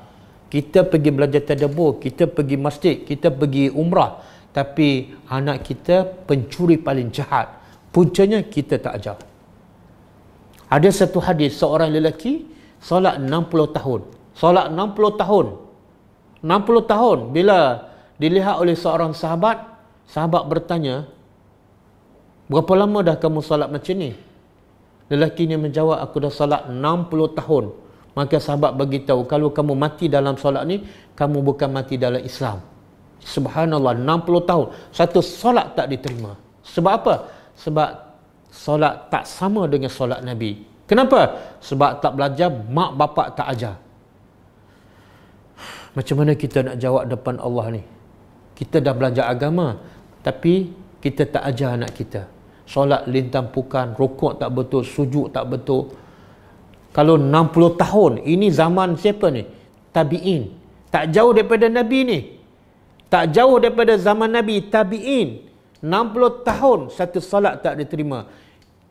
Kita pergi belajar tadabbur, kita pergi masjid, kita pergi umrah tapi anak kita pencuri paling jahat. Puncanya kita tak ajar. Ada satu hadis seorang lelaki solat 60 tahun. Solat 60 tahun. 60 tahun bila dilihat oleh seorang sahabat, sahabat bertanya, "Berapa lama dah kamu solat macam ni?" Lelaki ini menjawab, "Aku dah solat 60 tahun." Maka sahabat bagi tahu, "Kalau kamu mati dalam solat ni, kamu bukan mati dalam Islam." Subhanallah, 60 tahun. Satu solat tak diterima. Sebab apa? Sebab solat tak sama dengan solat Nabi. Kenapa? Sebab tak belajar, mak bapak tak ajar. Macam mana kita nak jawab depan Allah ni? Kita dah belajar agama, tapi kita tak ajar anak kita. Solat lintang pukan, rokok tak betul, sujud tak betul. Kalau 60 tahun, ini zaman siapa ni? Tabi'in. Tak jauh daripada Nabi ni. Tak jauh daripada zaman Nabi, tabi'in. 60 tahun satu solat tak diterima.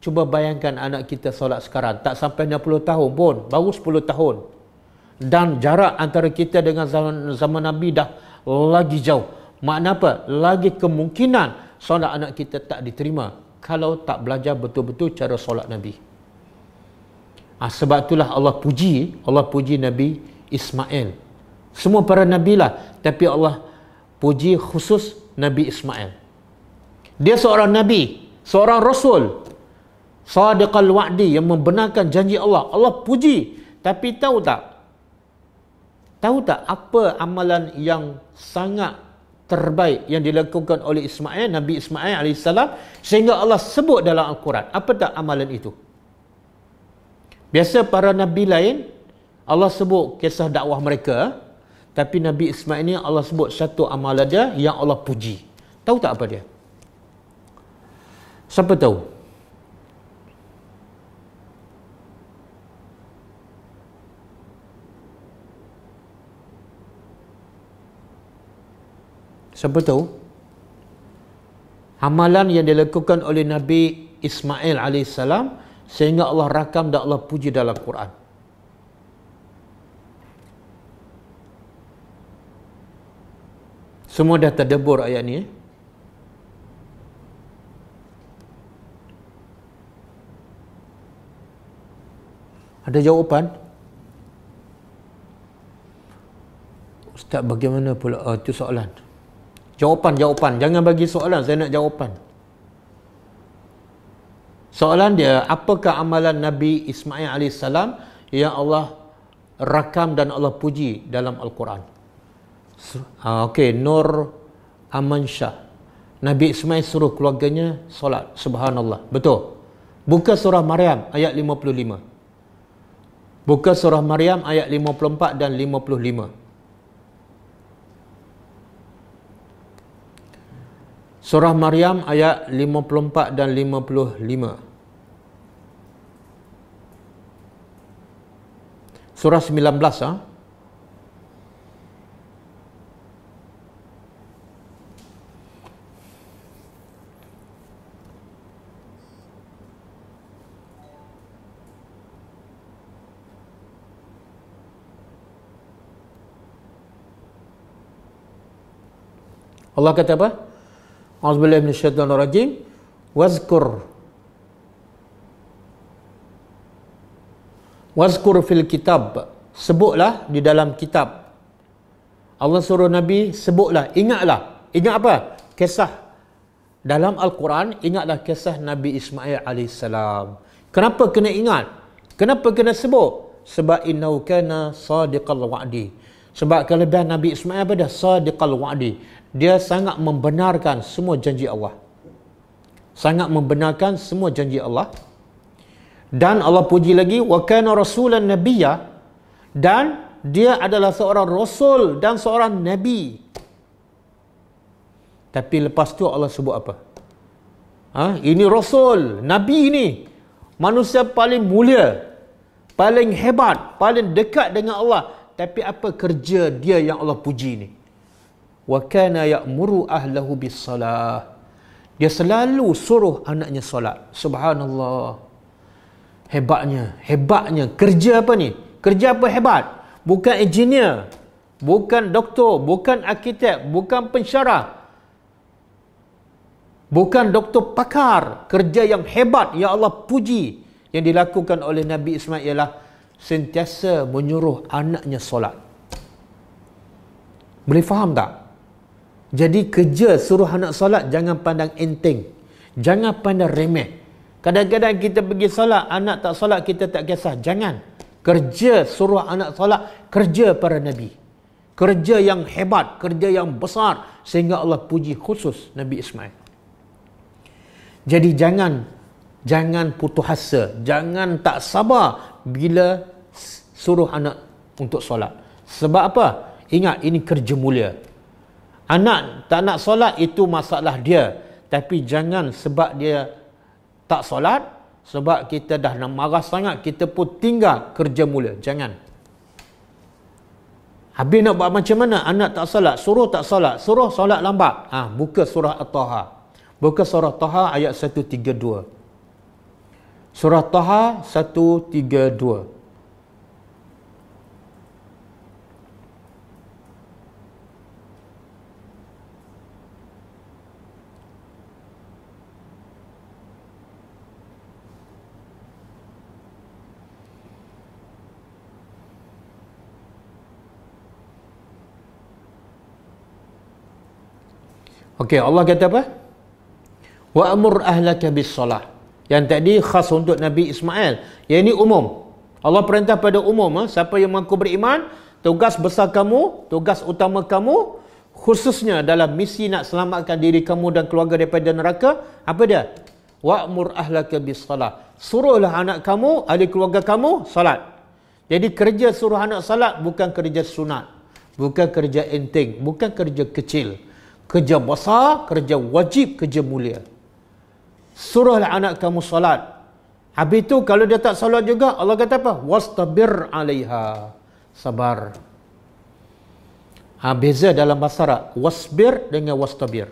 Cuba bayangkan anak kita solat sekarang tak sampai 60 tahun pun, baru 10 tahun. Dan jarak antara kita dengan zaman, zaman Nabi dah lagi jauh. Makna apa? Lagi kemungkinan solat anak kita tak diterima kalau tak belajar betul-betul cara solat Nabi. Ha, sebab itulah Allah puji, Allah puji Nabi Ismail. Semua para nabi lah, tapi Allah puji khusus Nabi Ismail. Dia seorang nabi, seorang rasul, sadiqal wa'di yang membenarkan janji Allah. Allah puji. Tapi tahu tak? Tahu tak apa amalan yang sangat terbaik yang dilakukan oleh Ismail, Nabi Ismail AS sehingga Allah sebut dalam Al-Quran. Apa tak amalan itu? Biasa para Nabi lain, Allah sebut kisah dakwah mereka. Tapi Nabi Ismail ini Allah sebut satu amalan dia yang Allah puji. Tahu tak apa dia? Siapa tahu? Siapa tahu? Amalan yang dilakukan oleh Nabi Ismail AS sehingga Allah rakam dan Allah puji dalam Quran. Semua dah terdebur ayat ni. Eh? Ada jawapan? Ustaz bagaimana pula? Itu ah, uh, soalan. Soalan. Jawapan-jawapan. Jangan bagi soalan. Saya nak jawapan. Soalan dia, apakah amalan Nabi Ismail AS yang Allah rakam dan Allah puji dalam Al-Quran? Ha, okey, Nur Aman Shah. Nabi Ismail suruh keluarganya solat. Subhanallah. Betul. Buka surah Maryam ayat 55. Buka surah Maryam ayat 54 dan 55. Surah Maryam ayat 54 dan 55. Surah 19 ah. Ha? Allah kata apa? أعوذ بالله من الشيطان الرجيم واذكر واذكر في sebutlah di dalam kitab Allah suruh Nabi sebutlah ingatlah ingat apa kisah dalam Al-Quran ingatlah kisah Nabi Ismail Alaihissalam. kenapa kena ingat kenapa kena sebut sebab innau kana sadiqal wa'di wa sebab kelebihan Nabi Ismail pada sadiqal wa'di. Dia sangat membenarkan semua janji Allah. Sangat membenarkan semua janji Allah. Dan Allah puji lagi, wa kana rasulan nabiyya. Dan dia adalah seorang rasul dan seorang nabi. Tapi lepas tu Allah sebut apa? Ha? Ini rasul, nabi ini. Manusia paling mulia, paling hebat, paling dekat dengan Allah tapi apa kerja dia yang Allah puji ni wa kana ya'muru ahlahu bis-salah dia selalu suruh anaknya solat subhanallah hebatnya hebatnya kerja apa ni kerja apa hebat bukan engineer bukan doktor bukan arkitek bukan pensyarah bukan doktor pakar kerja yang hebat yang Allah puji yang dilakukan oleh Nabi Ismail ialah sentiasa menyuruh anaknya solat. Boleh faham tak? Jadi kerja suruh anak solat jangan pandang enteng. Jangan pandang remeh. Kadang-kadang kita pergi solat, anak tak solat kita tak kisah. Jangan. Kerja suruh anak solat, kerja para Nabi. Kerja yang hebat, kerja yang besar. Sehingga Allah puji khusus Nabi Ismail. Jadi jangan jangan putus asa. Jangan tak sabar bila suruh anak untuk solat. Sebab apa? Ingat ini kerja mulia. Anak tak nak solat itu masalah dia. Tapi jangan sebab dia tak solat, sebab kita dah nak marah sangat, kita pun tinggal kerja mulia. Jangan. Habis nak buat macam mana? Anak tak solat, suruh tak solat, suruh solat lambat. Ha, buka surah At-Tahar. Buka surah At-Tahar ayat 132. Surah Taha 132 Okey Allah kata apa? Wa amur ahlaka bis-salah. Yang tadi khas untuk Nabi Ismail. Yang ini umum. Allah perintah pada umum. Ha? Siapa yang mengaku beriman, tugas besar kamu, tugas utama kamu, khususnya dalam misi nak selamatkan diri kamu dan keluarga daripada neraka, apa dia? Wa'mur ahlaka bis salat. Suruhlah anak kamu, ahli keluarga kamu, salat. Jadi kerja suruh anak salat bukan kerja sunat. Bukan kerja enteng. Bukan kerja kecil. Kerja besar, kerja wajib, kerja mulia suruhlah anak kamu salat. Habis tu kalau dia tak salat juga, Allah kata apa? Wastabir alaiha. Sabar. Ha, beza dalam bahasa Arab. Wasbir dengan wastabir.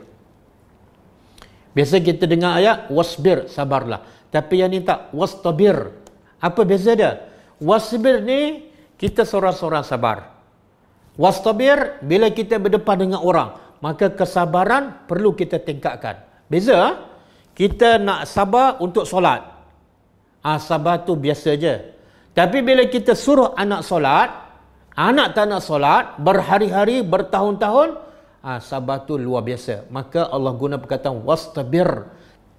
Biasa kita dengar ayat, wasbir, sabarlah. Tapi yang ni tak, wastabir. Apa beza dia? Wasbir ni, kita seorang-seorang sabar. Wastabir, bila kita berdepan dengan orang. Maka kesabaran perlu kita tingkatkan. Beza, ha? kita nak sabar untuk solat. Ha, sabar tu biasa je. Tapi bila kita suruh anak solat, anak tak nak solat, berhari-hari, bertahun-tahun, ha, sabar tu luar biasa. Maka Allah guna perkataan, wastabir,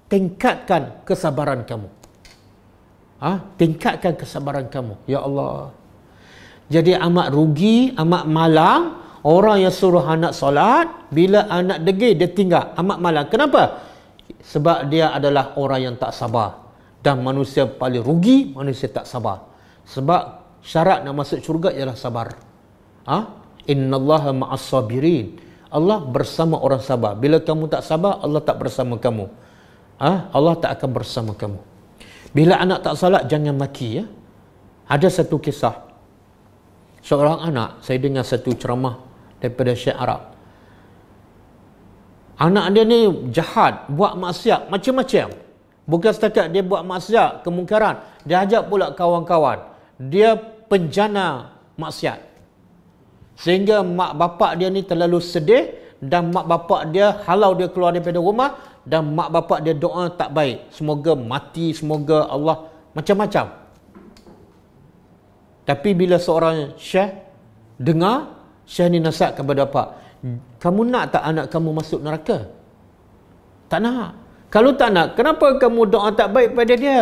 tingkatkan kesabaran kamu. Ha? Tingkatkan kesabaran kamu. Ya Allah. Jadi amat rugi, amat malang, orang yang suruh anak solat, bila anak degil, dia tinggal. Amat malang. Kenapa? sebab dia adalah orang yang tak sabar dan manusia paling rugi manusia tak sabar sebab syarat nak masuk syurga ialah sabar ha innallaha ma'as sabirin Allah bersama orang sabar bila kamu tak sabar Allah tak bersama kamu ha Allah tak akan bersama kamu bila anak tak salat jangan maki ya ada satu kisah seorang anak saya dengar satu ceramah daripada Syekh Arab Anak dia ni jahat, buat maksiat macam-macam. Bukan setakat dia buat maksiat, kemungkaran. Dia ajak pula kawan-kawan. Dia penjana maksiat. Sehingga mak bapak dia ni terlalu sedih dan mak bapak dia halau dia keluar daripada rumah dan mak bapak dia doa tak baik. Semoga mati, semoga Allah macam-macam. Tapi bila seorang syekh dengar, syekh ni nasihat kepada bapak kamu nak tak anak kamu masuk neraka? Tak nak. Kalau tak nak, kenapa kamu doa tak baik pada dia?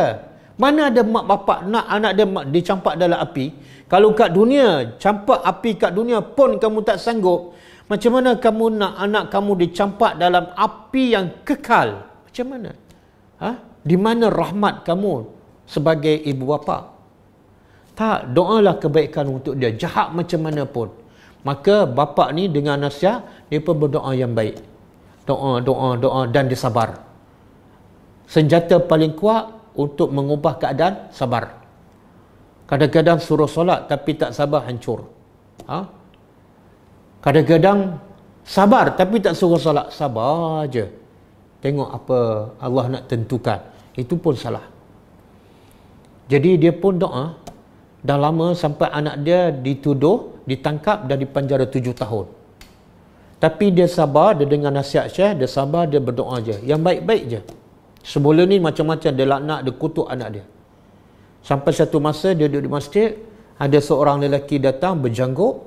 Mana ada mak bapak nak anak dia dicampak dalam api? Kalau kat dunia, campak api kat dunia pun kamu tak sanggup. Macam mana kamu nak anak kamu dicampak dalam api yang kekal? Macam mana? Ha? Di mana rahmat kamu sebagai ibu bapa? Tak, doalah kebaikan untuk dia. Jahat macam mana pun maka bapa ni dengan nasihat dia pun berdoa yang baik doa doa doa dan dia sabar senjata paling kuat untuk mengubah keadaan sabar kadang-kadang suruh solat tapi tak sabar hancur ha? kadang-kadang sabar tapi tak suruh solat sabar aje tengok apa Allah nak tentukan itu pun salah jadi dia pun doa dah lama sampai anak dia dituduh ditangkap dan dipenjara tujuh tahun tapi dia sabar dia dengar nasihat syekh dia sabar dia berdoa je yang baik-baik je Sebelum ni macam-macam dia laknat dia kutuk anak dia sampai satu masa dia duduk di masjid ada seorang lelaki datang berjanggut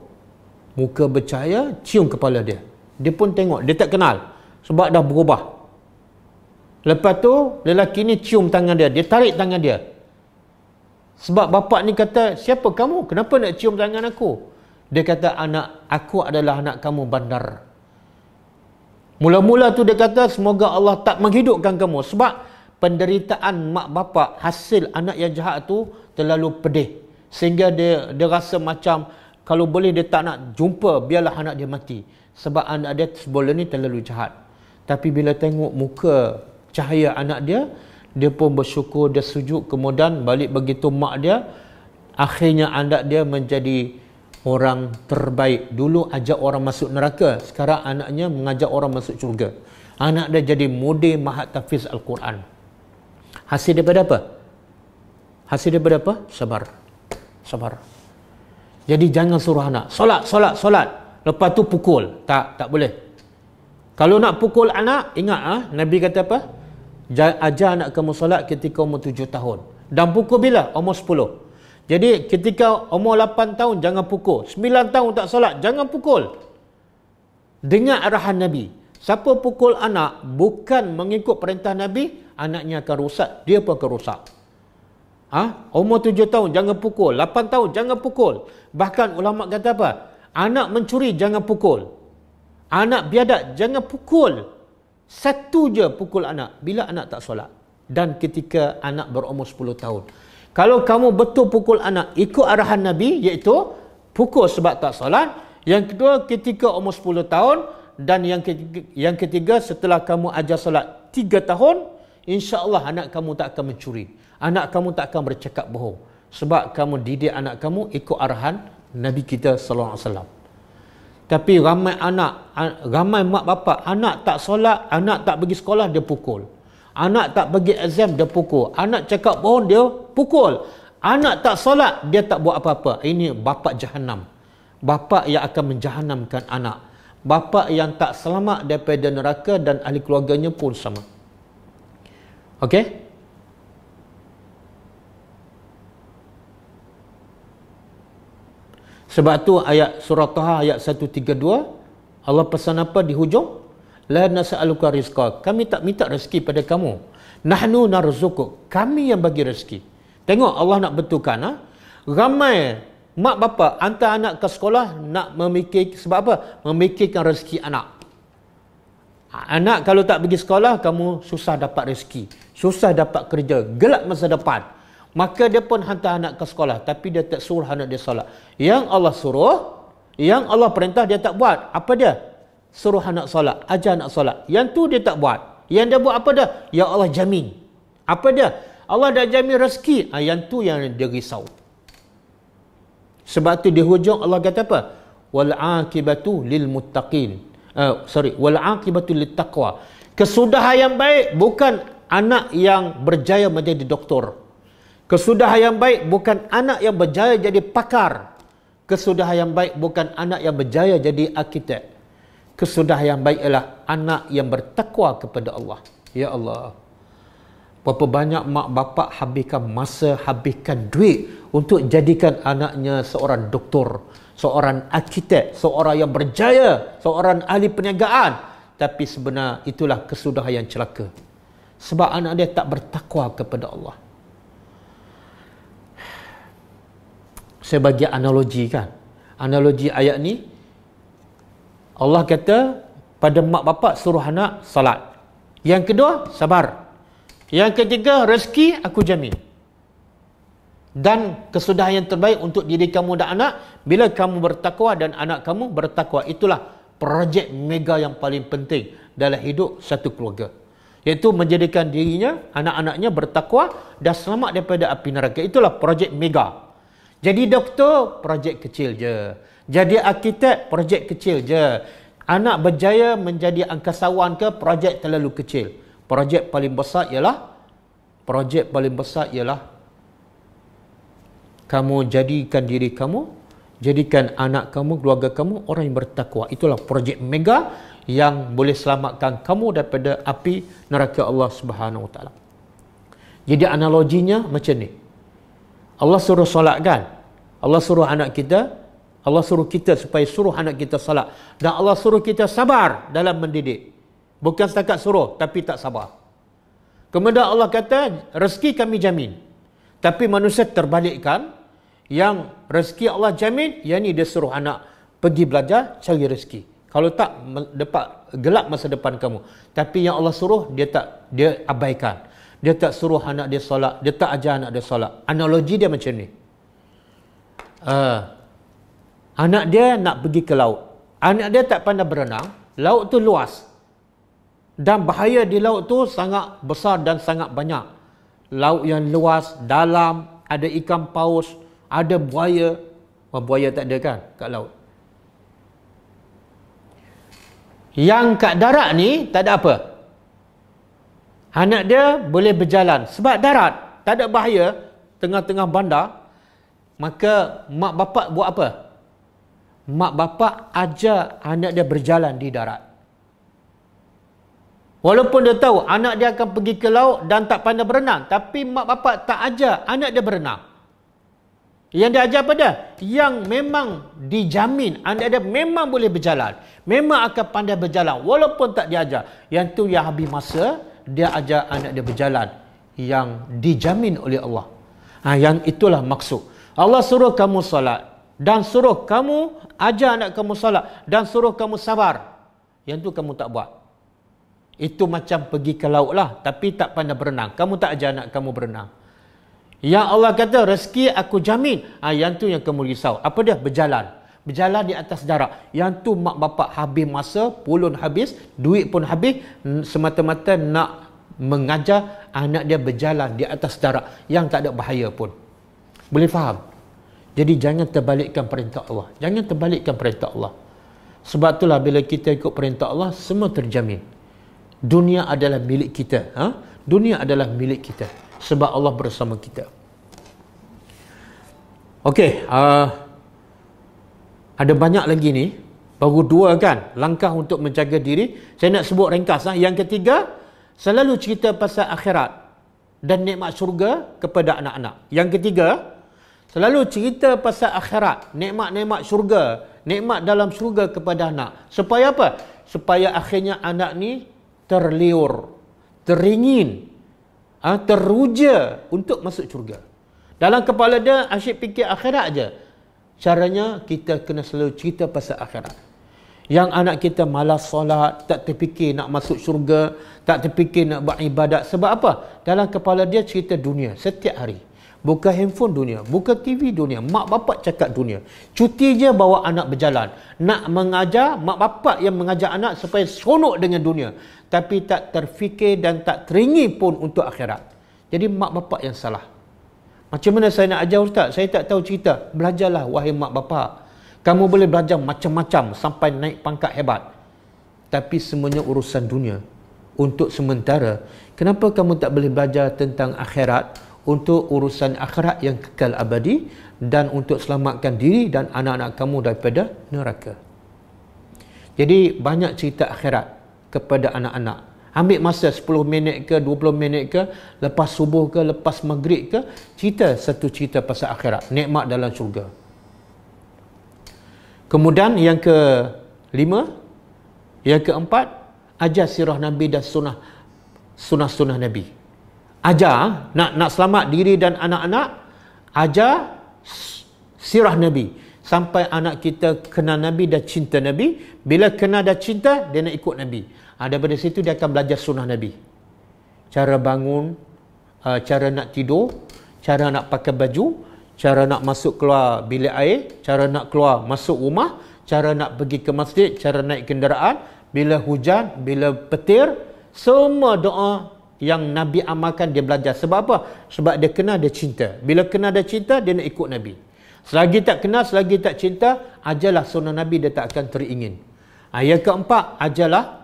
muka bercahaya cium kepala dia dia pun tengok dia tak kenal sebab dah berubah lepas tu lelaki ni cium tangan dia dia tarik tangan dia sebab bapak ni kata, siapa kamu? Kenapa nak cium tangan aku? Dia kata, anak aku adalah anak kamu bandar. Mula-mula tu dia kata, semoga Allah tak menghidupkan kamu. Sebab penderitaan mak bapak hasil anak yang jahat tu terlalu pedih. Sehingga dia, dia rasa macam, kalau boleh dia tak nak jumpa, biarlah anak dia mati. Sebab anak dia sebelum ni terlalu jahat. Tapi bila tengok muka cahaya anak dia, dia pun bersyukur dia sujud kemudian balik begitu mak dia akhirnya anak dia menjadi orang terbaik dulu ajak orang masuk neraka sekarang anaknya mengajak orang masuk syurga anak dia jadi mudi mahat tafiz Al-Quran hasil daripada apa? hasil daripada apa? sabar sabar jadi jangan suruh anak solat, solat, solat lepas tu pukul tak, tak boleh kalau nak pukul anak ingat ah Nabi kata apa? ajar anak kamu solat ketika umur tujuh tahun. Dan pukul bila? Umur sepuluh. Jadi ketika umur lapan tahun jangan pukul. sembilan tahun tak solat jangan pukul. Dengar arahan Nabi. Siapa pukul anak bukan mengikut perintah Nabi, anaknya akan rosak. Dia pun akan rosak. Ha? Umur tujuh tahun jangan pukul. lapan tahun jangan pukul. Bahkan ulama kata apa? Anak mencuri jangan pukul. Anak biadat jangan Pukul. Satu je pukul anak bila anak tak solat dan ketika anak berumur 10 tahun. Kalau kamu betul pukul anak ikut arahan Nabi iaitu pukul sebab tak solat, yang kedua ketika umur 10 tahun dan yang ketiga, yang ketiga setelah kamu ajar solat 3 tahun, insya-Allah anak kamu tak akan mencuri. Anak kamu tak akan bercakap bohong sebab kamu didik anak kamu ikut arahan Nabi kita sallallahu alaihi tapi ramai anak, ramai mak bapak, anak tak solat, anak tak pergi sekolah, dia pukul. Anak tak pergi exam, dia pukul. Anak cakap bohong, dia pukul. Anak tak solat, dia tak buat apa-apa. Ini bapak jahanam. Bapak yang akan menjahanamkan anak. Bapak yang tak selamat daripada neraka dan ahli keluarganya pun sama. Okey? Sebab tu ayat surah Taha ayat 132 Allah pesan apa di hujung? La nas'aluka rizqa. Kami tak minta rezeki pada kamu. Nahnu narzuku. Kami yang bagi rezeki. Tengok Allah nak betulkan ha? Ramai mak bapa hantar anak ke sekolah nak memikir sebab apa? Memikirkan rezeki anak. Ha, anak kalau tak pergi sekolah kamu susah dapat rezeki. Susah dapat kerja, gelap masa depan. Maka dia pun hantar anak ke sekolah. Tapi dia tak suruh anak dia solat. Yang Allah suruh, yang Allah perintah dia tak buat. Apa dia? Suruh anak solat. Ajar anak solat. Yang tu dia tak buat. Yang dia buat apa dia? Ya Allah jamin. Apa dia? Allah dah jamin rezeki. Ha, yang tu yang dia risau. Sebab tu dia hujung Allah kata apa? Wal aqibatu lil muttaqin. Uh, sorry, wal aqibatu lit taqwa. Kesudahan yang baik bukan anak yang berjaya menjadi doktor. Kesudahan yang baik bukan anak yang berjaya jadi pakar. Kesudahan yang baik bukan anak yang berjaya jadi arkitek. Kesudahan yang baik ialah anak yang bertakwa kepada Allah. Ya Allah. Berapa banyak mak bapak habiskan masa, habiskan duit untuk jadikan anaknya seorang doktor, seorang arkitek, seorang yang berjaya, seorang ahli perniagaan. Tapi sebenarnya itulah kesudahan yang celaka. Sebab anak dia tak bertakwa kepada Allah. saya bagi analogi kan analogi ayat ni Allah kata pada mak bapak suruh anak salat yang kedua sabar yang ketiga rezeki aku jamin dan kesudahan yang terbaik untuk diri kamu dan anak bila kamu bertakwa dan anak kamu bertakwa itulah projek mega yang paling penting dalam hidup satu keluarga iaitu menjadikan dirinya anak-anaknya bertakwa dan selamat daripada api neraka itulah projek mega jadi doktor, projek kecil je. Jadi arkitek, projek kecil je. Anak berjaya menjadi angkasawan ke projek terlalu kecil. Projek paling besar ialah projek paling besar ialah kamu jadikan diri kamu jadikan anak kamu keluarga kamu orang yang bertakwa itulah projek mega yang boleh selamatkan kamu daripada api neraka Allah Subhanahu Wa Jadi analoginya macam ni. Allah suruh solat kan? Allah suruh anak kita, Allah suruh kita supaya suruh anak kita solat. Dan Allah suruh kita sabar dalam mendidik. Bukan setakat suruh, tapi tak sabar. Kemudian Allah kata, rezeki kami jamin. Tapi manusia terbalikkan, yang rezeki Allah jamin, yang ini dia suruh anak pergi belajar cari rezeki. Kalau tak, dapat gelap masa depan kamu. Tapi yang Allah suruh, dia tak dia abaikan. Dia tak suruh anak dia solat. Dia tak ajar anak dia solat. Analogi dia macam ni. Uh, anak dia nak pergi ke laut. Anak dia tak pandai berenang. Laut tu luas. Dan bahaya di laut tu sangat besar dan sangat banyak. Laut yang luas, dalam, ada ikan paus, ada buaya. Wah, oh, buaya tak ada kan kat laut. Yang kat darat ni tak ada apa. Anak dia boleh berjalan sebab darat, tak ada bahaya tengah-tengah bandar. Maka mak bapak buat apa? Mak bapak ajar anak dia berjalan di darat. Walaupun dia tahu anak dia akan pergi ke laut dan tak pandai berenang, tapi mak bapak tak ajar anak dia berenang. Yang dia ajar apa dia? Yang memang dijamin anak dia memang boleh berjalan. Memang akan pandai berjalan walaupun tak diajar. Yang tu yang habis masa, dia ajar anak dia berjalan yang dijamin oleh Allah. Ha, yang itulah maksud. Allah suruh kamu solat dan suruh kamu ajar anak kamu solat dan suruh kamu sabar. Yang tu kamu tak buat. Itu macam pergi ke laut lah tapi tak pandai berenang. Kamu tak ajar anak kamu berenang. Yang Allah kata rezeki aku jamin. Ha, yang tu yang kamu risau. Apa dia? Berjalan berjalan di atas darat. Yang tu mak bapak habis masa, pulun habis, duit pun habis semata-mata nak mengajar anak dia berjalan di atas darat yang tak ada bahaya pun. Boleh faham? Jadi jangan terbalikkan perintah Allah. Jangan terbalikkan perintah Allah. Sebab itulah bila kita ikut perintah Allah semua terjamin. Dunia adalah milik kita, ha? Dunia adalah milik kita sebab Allah bersama kita. Okey, uh, ada banyak lagi ni baru dua kan langkah untuk menjaga diri saya nak sebut ringkas lah. yang ketiga selalu cerita pasal akhirat dan nikmat syurga kepada anak-anak yang ketiga selalu cerita pasal akhirat nikmat-nikmat syurga nikmat dalam syurga kepada anak supaya apa supaya akhirnya anak ni terliur teringin ha, teruja untuk masuk syurga dalam kepala dia asyik fikir akhirat aja. Caranya kita kena selalu cerita pasal akhirat. Yang anak kita malas solat, tak terfikir nak masuk syurga, tak terfikir nak buat ibadat. Sebab apa? Dalam kepala dia cerita dunia setiap hari. Buka handphone dunia, buka TV dunia, mak bapak cakap dunia. Cuti je bawa anak berjalan. Nak mengajar, mak bapak yang mengajar anak supaya seronok dengan dunia. Tapi tak terfikir dan tak teringin pun untuk akhirat. Jadi mak bapak yang salah. Macam mana saya nak ajar ustaz? Saya tak tahu cerita. Belajarlah wahai mak bapak. Kamu boleh belajar macam-macam sampai naik pangkat hebat. Tapi semuanya urusan dunia. Untuk sementara, kenapa kamu tak boleh belajar tentang akhirat untuk urusan akhirat yang kekal abadi dan untuk selamatkan diri dan anak-anak kamu daripada neraka. Jadi banyak cerita akhirat kepada anak-anak Ambil masa 10 minit ke 20 minit ke lepas subuh ke lepas maghrib ke cerita satu cerita pasal akhirat, nikmat dalam syurga. Kemudian yang ke lima, yang ke empat, ajar sirah Nabi dan sunnah sunnah-sunnah Nabi. Ajar nak nak selamat diri dan anak-anak, ajar sirah Nabi sampai anak kita kenal Nabi dan cinta Nabi. Bila kenal dan cinta, dia nak ikut Nabi. Ha, daripada situ dia akan belajar sunnah Nabi. Cara bangun, uh, cara nak tidur, cara nak pakai baju, cara nak masuk keluar bilik air, cara nak keluar masuk rumah, cara nak pergi ke masjid, cara naik kenderaan, bila hujan, bila petir, semua doa yang Nabi amalkan dia belajar. Sebab apa? Sebab dia kenal dia cinta. Bila kenal dia cinta, dia nak ikut Nabi. Selagi tak kenal, selagi tak cinta, ajalah sunnah Nabi dia tak akan teringin. Ayat ah, keempat, ajalah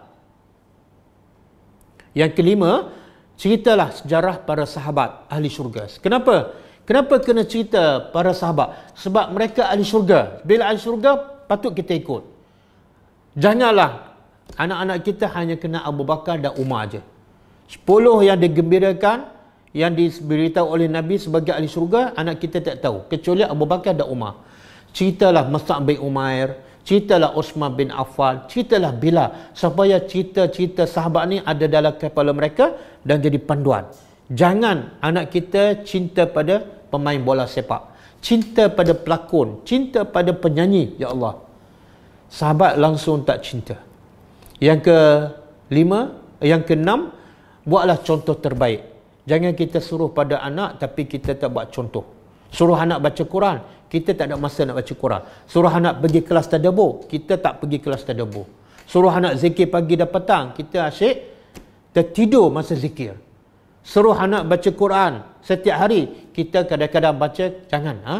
yang kelima, ceritalah sejarah para sahabat ahli syurga. Kenapa? Kenapa kena cerita para sahabat? Sebab mereka ahli syurga. Bila ahli syurga, patut kita ikut. Janganlah anak-anak kita hanya kena Abu Bakar dan Umar aja. Sepuluh yang digembirakan, yang diberitahu oleh Nabi sebagai ahli syurga, anak kita tak tahu. Kecuali Abu Bakar dan Umar. Ceritalah Mas'ab bin Umair, ceritalah Osman bin Affan, ceritalah Bila supaya cerita-cerita sahabat ni ada dalam kepala mereka dan jadi panduan. Jangan anak kita cinta pada pemain bola sepak. Cinta pada pelakon, cinta pada penyanyi, ya Allah. Sahabat langsung tak cinta. Yang ke lima, yang ke enam, buatlah contoh terbaik. Jangan kita suruh pada anak tapi kita tak buat contoh. Suruh anak baca Quran, kita tak ada masa nak baca Quran. Suruh anak pergi kelas tadabbur, kita tak pergi kelas tadabbur. Suruh anak zikir pagi dan petang, kita asyik tertidur masa zikir. Suruh anak baca Quran setiap hari, kita kadang-kadang baca, jangan. Ha?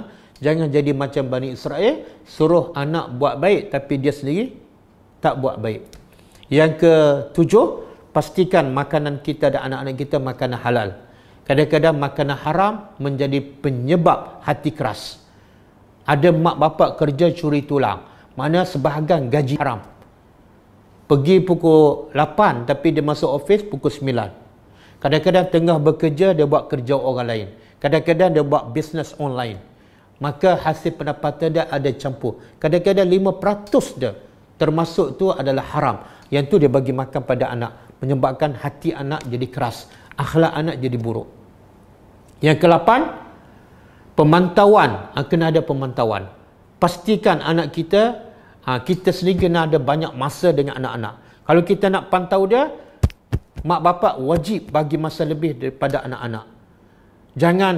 Jangan jadi macam Bani Israel, suruh anak buat baik tapi dia sendiri tak buat baik. Yang ketujuh, pastikan makanan kita dan anak-anak kita makanan halal. Kadang-kadang makanan haram menjadi penyebab hati keras ada mak bapak kerja curi tulang mana sebahagian gaji haram pergi pukul 8 tapi dia masuk office pukul 9 kadang-kadang tengah bekerja dia buat kerja orang lain kadang-kadang dia buat bisnes online maka hasil pendapatan dia ada campur kadang-kadang 5% dia termasuk tu adalah haram yang tu dia bagi makan pada anak menyebabkan hati anak jadi keras akhlak anak jadi buruk yang ke-8 pemantauan ha, kena ada pemantauan pastikan anak kita ha, kita sendiri kena ada banyak masa dengan anak-anak kalau kita nak pantau dia mak bapak wajib bagi masa lebih daripada anak-anak jangan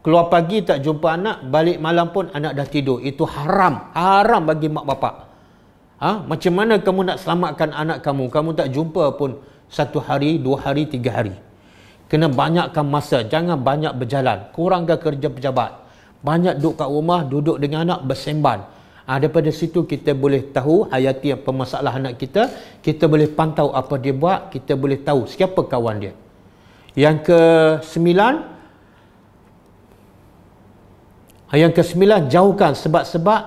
keluar pagi tak jumpa anak balik malam pun anak dah tidur itu haram haram bagi mak bapak ha? macam mana kamu nak selamatkan anak kamu kamu tak jumpa pun satu hari dua hari tiga hari kena banyakkan masa jangan banyak berjalan kurangkan kerja pejabat banyak duduk kat rumah duduk dengan anak bersemban ha, ah, daripada situ kita boleh tahu hayati apa masalah anak kita kita boleh pantau apa dia buat kita boleh tahu siapa kawan dia yang ke sembilan yang ke sembilan jauhkan sebab-sebab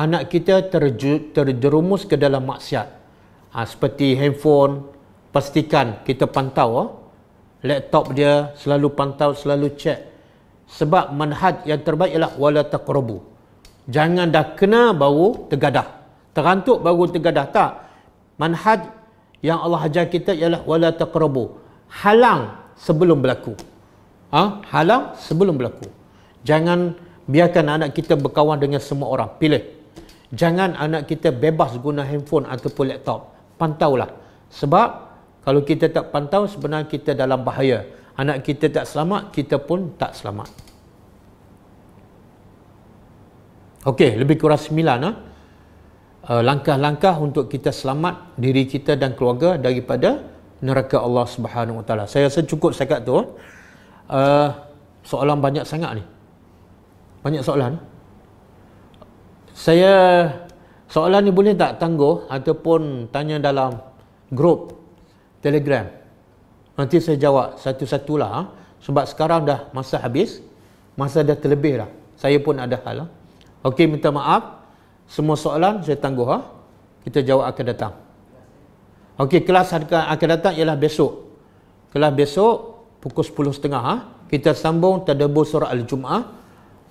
anak kita terjerumus ke dalam maksiat ha, seperti handphone pastikan kita pantau ha laptop dia selalu pantau selalu check sebab manhaj yang terbaik ialah wala taqrabu jangan dah kena baru tergadah terantuk baru tergadah tak manhaj yang Allah ajar kita ialah wala taqrabu halang sebelum berlaku ha halang sebelum berlaku jangan biarkan anak kita berkawan dengan semua orang pilih jangan anak kita bebas guna handphone ataupun laptop pantaulah sebab kalau kita tak pantau sebenarnya kita dalam bahaya. Anak kita tak selamat, kita pun tak selamat. Okey, lebih kurang sembilan ah. langkah-langkah untuk kita selamat diri kita dan keluarga daripada neraka Allah Subhanahu Wa Saya rasa cukup sekat tu. Uh, soalan banyak sangat ni. Banyak soalan. Saya soalan ni boleh tak tangguh ataupun tanya dalam grup Telegram. Nanti saya jawab satu-satulah. Ah. Sebab sekarang dah masa habis. Masa dah terlebih dah. Saya pun ada hal. Ah. Okey, minta maaf. Semua soalan saya tangguh. Ha? Kita jawab akan datang. Okey, kelas akan datang ialah besok. Kelas besok pukul 10.30. Ha? Kita sambung tadabur surah Al-Jum'ah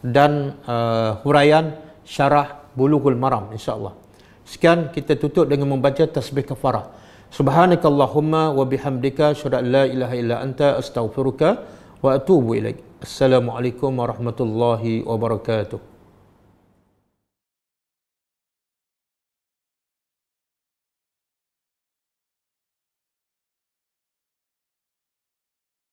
dan uh, huraian syarah bulughul maram Insyaallah. allah Sekian kita tutup dengan membaca tasbih kafarah. Subhanakallahumma wa bihamdika syada la ilaha illa anta astaghfiruka wa atubu ilaik. Assalamualaikum warahmatullahi wabarakatuh.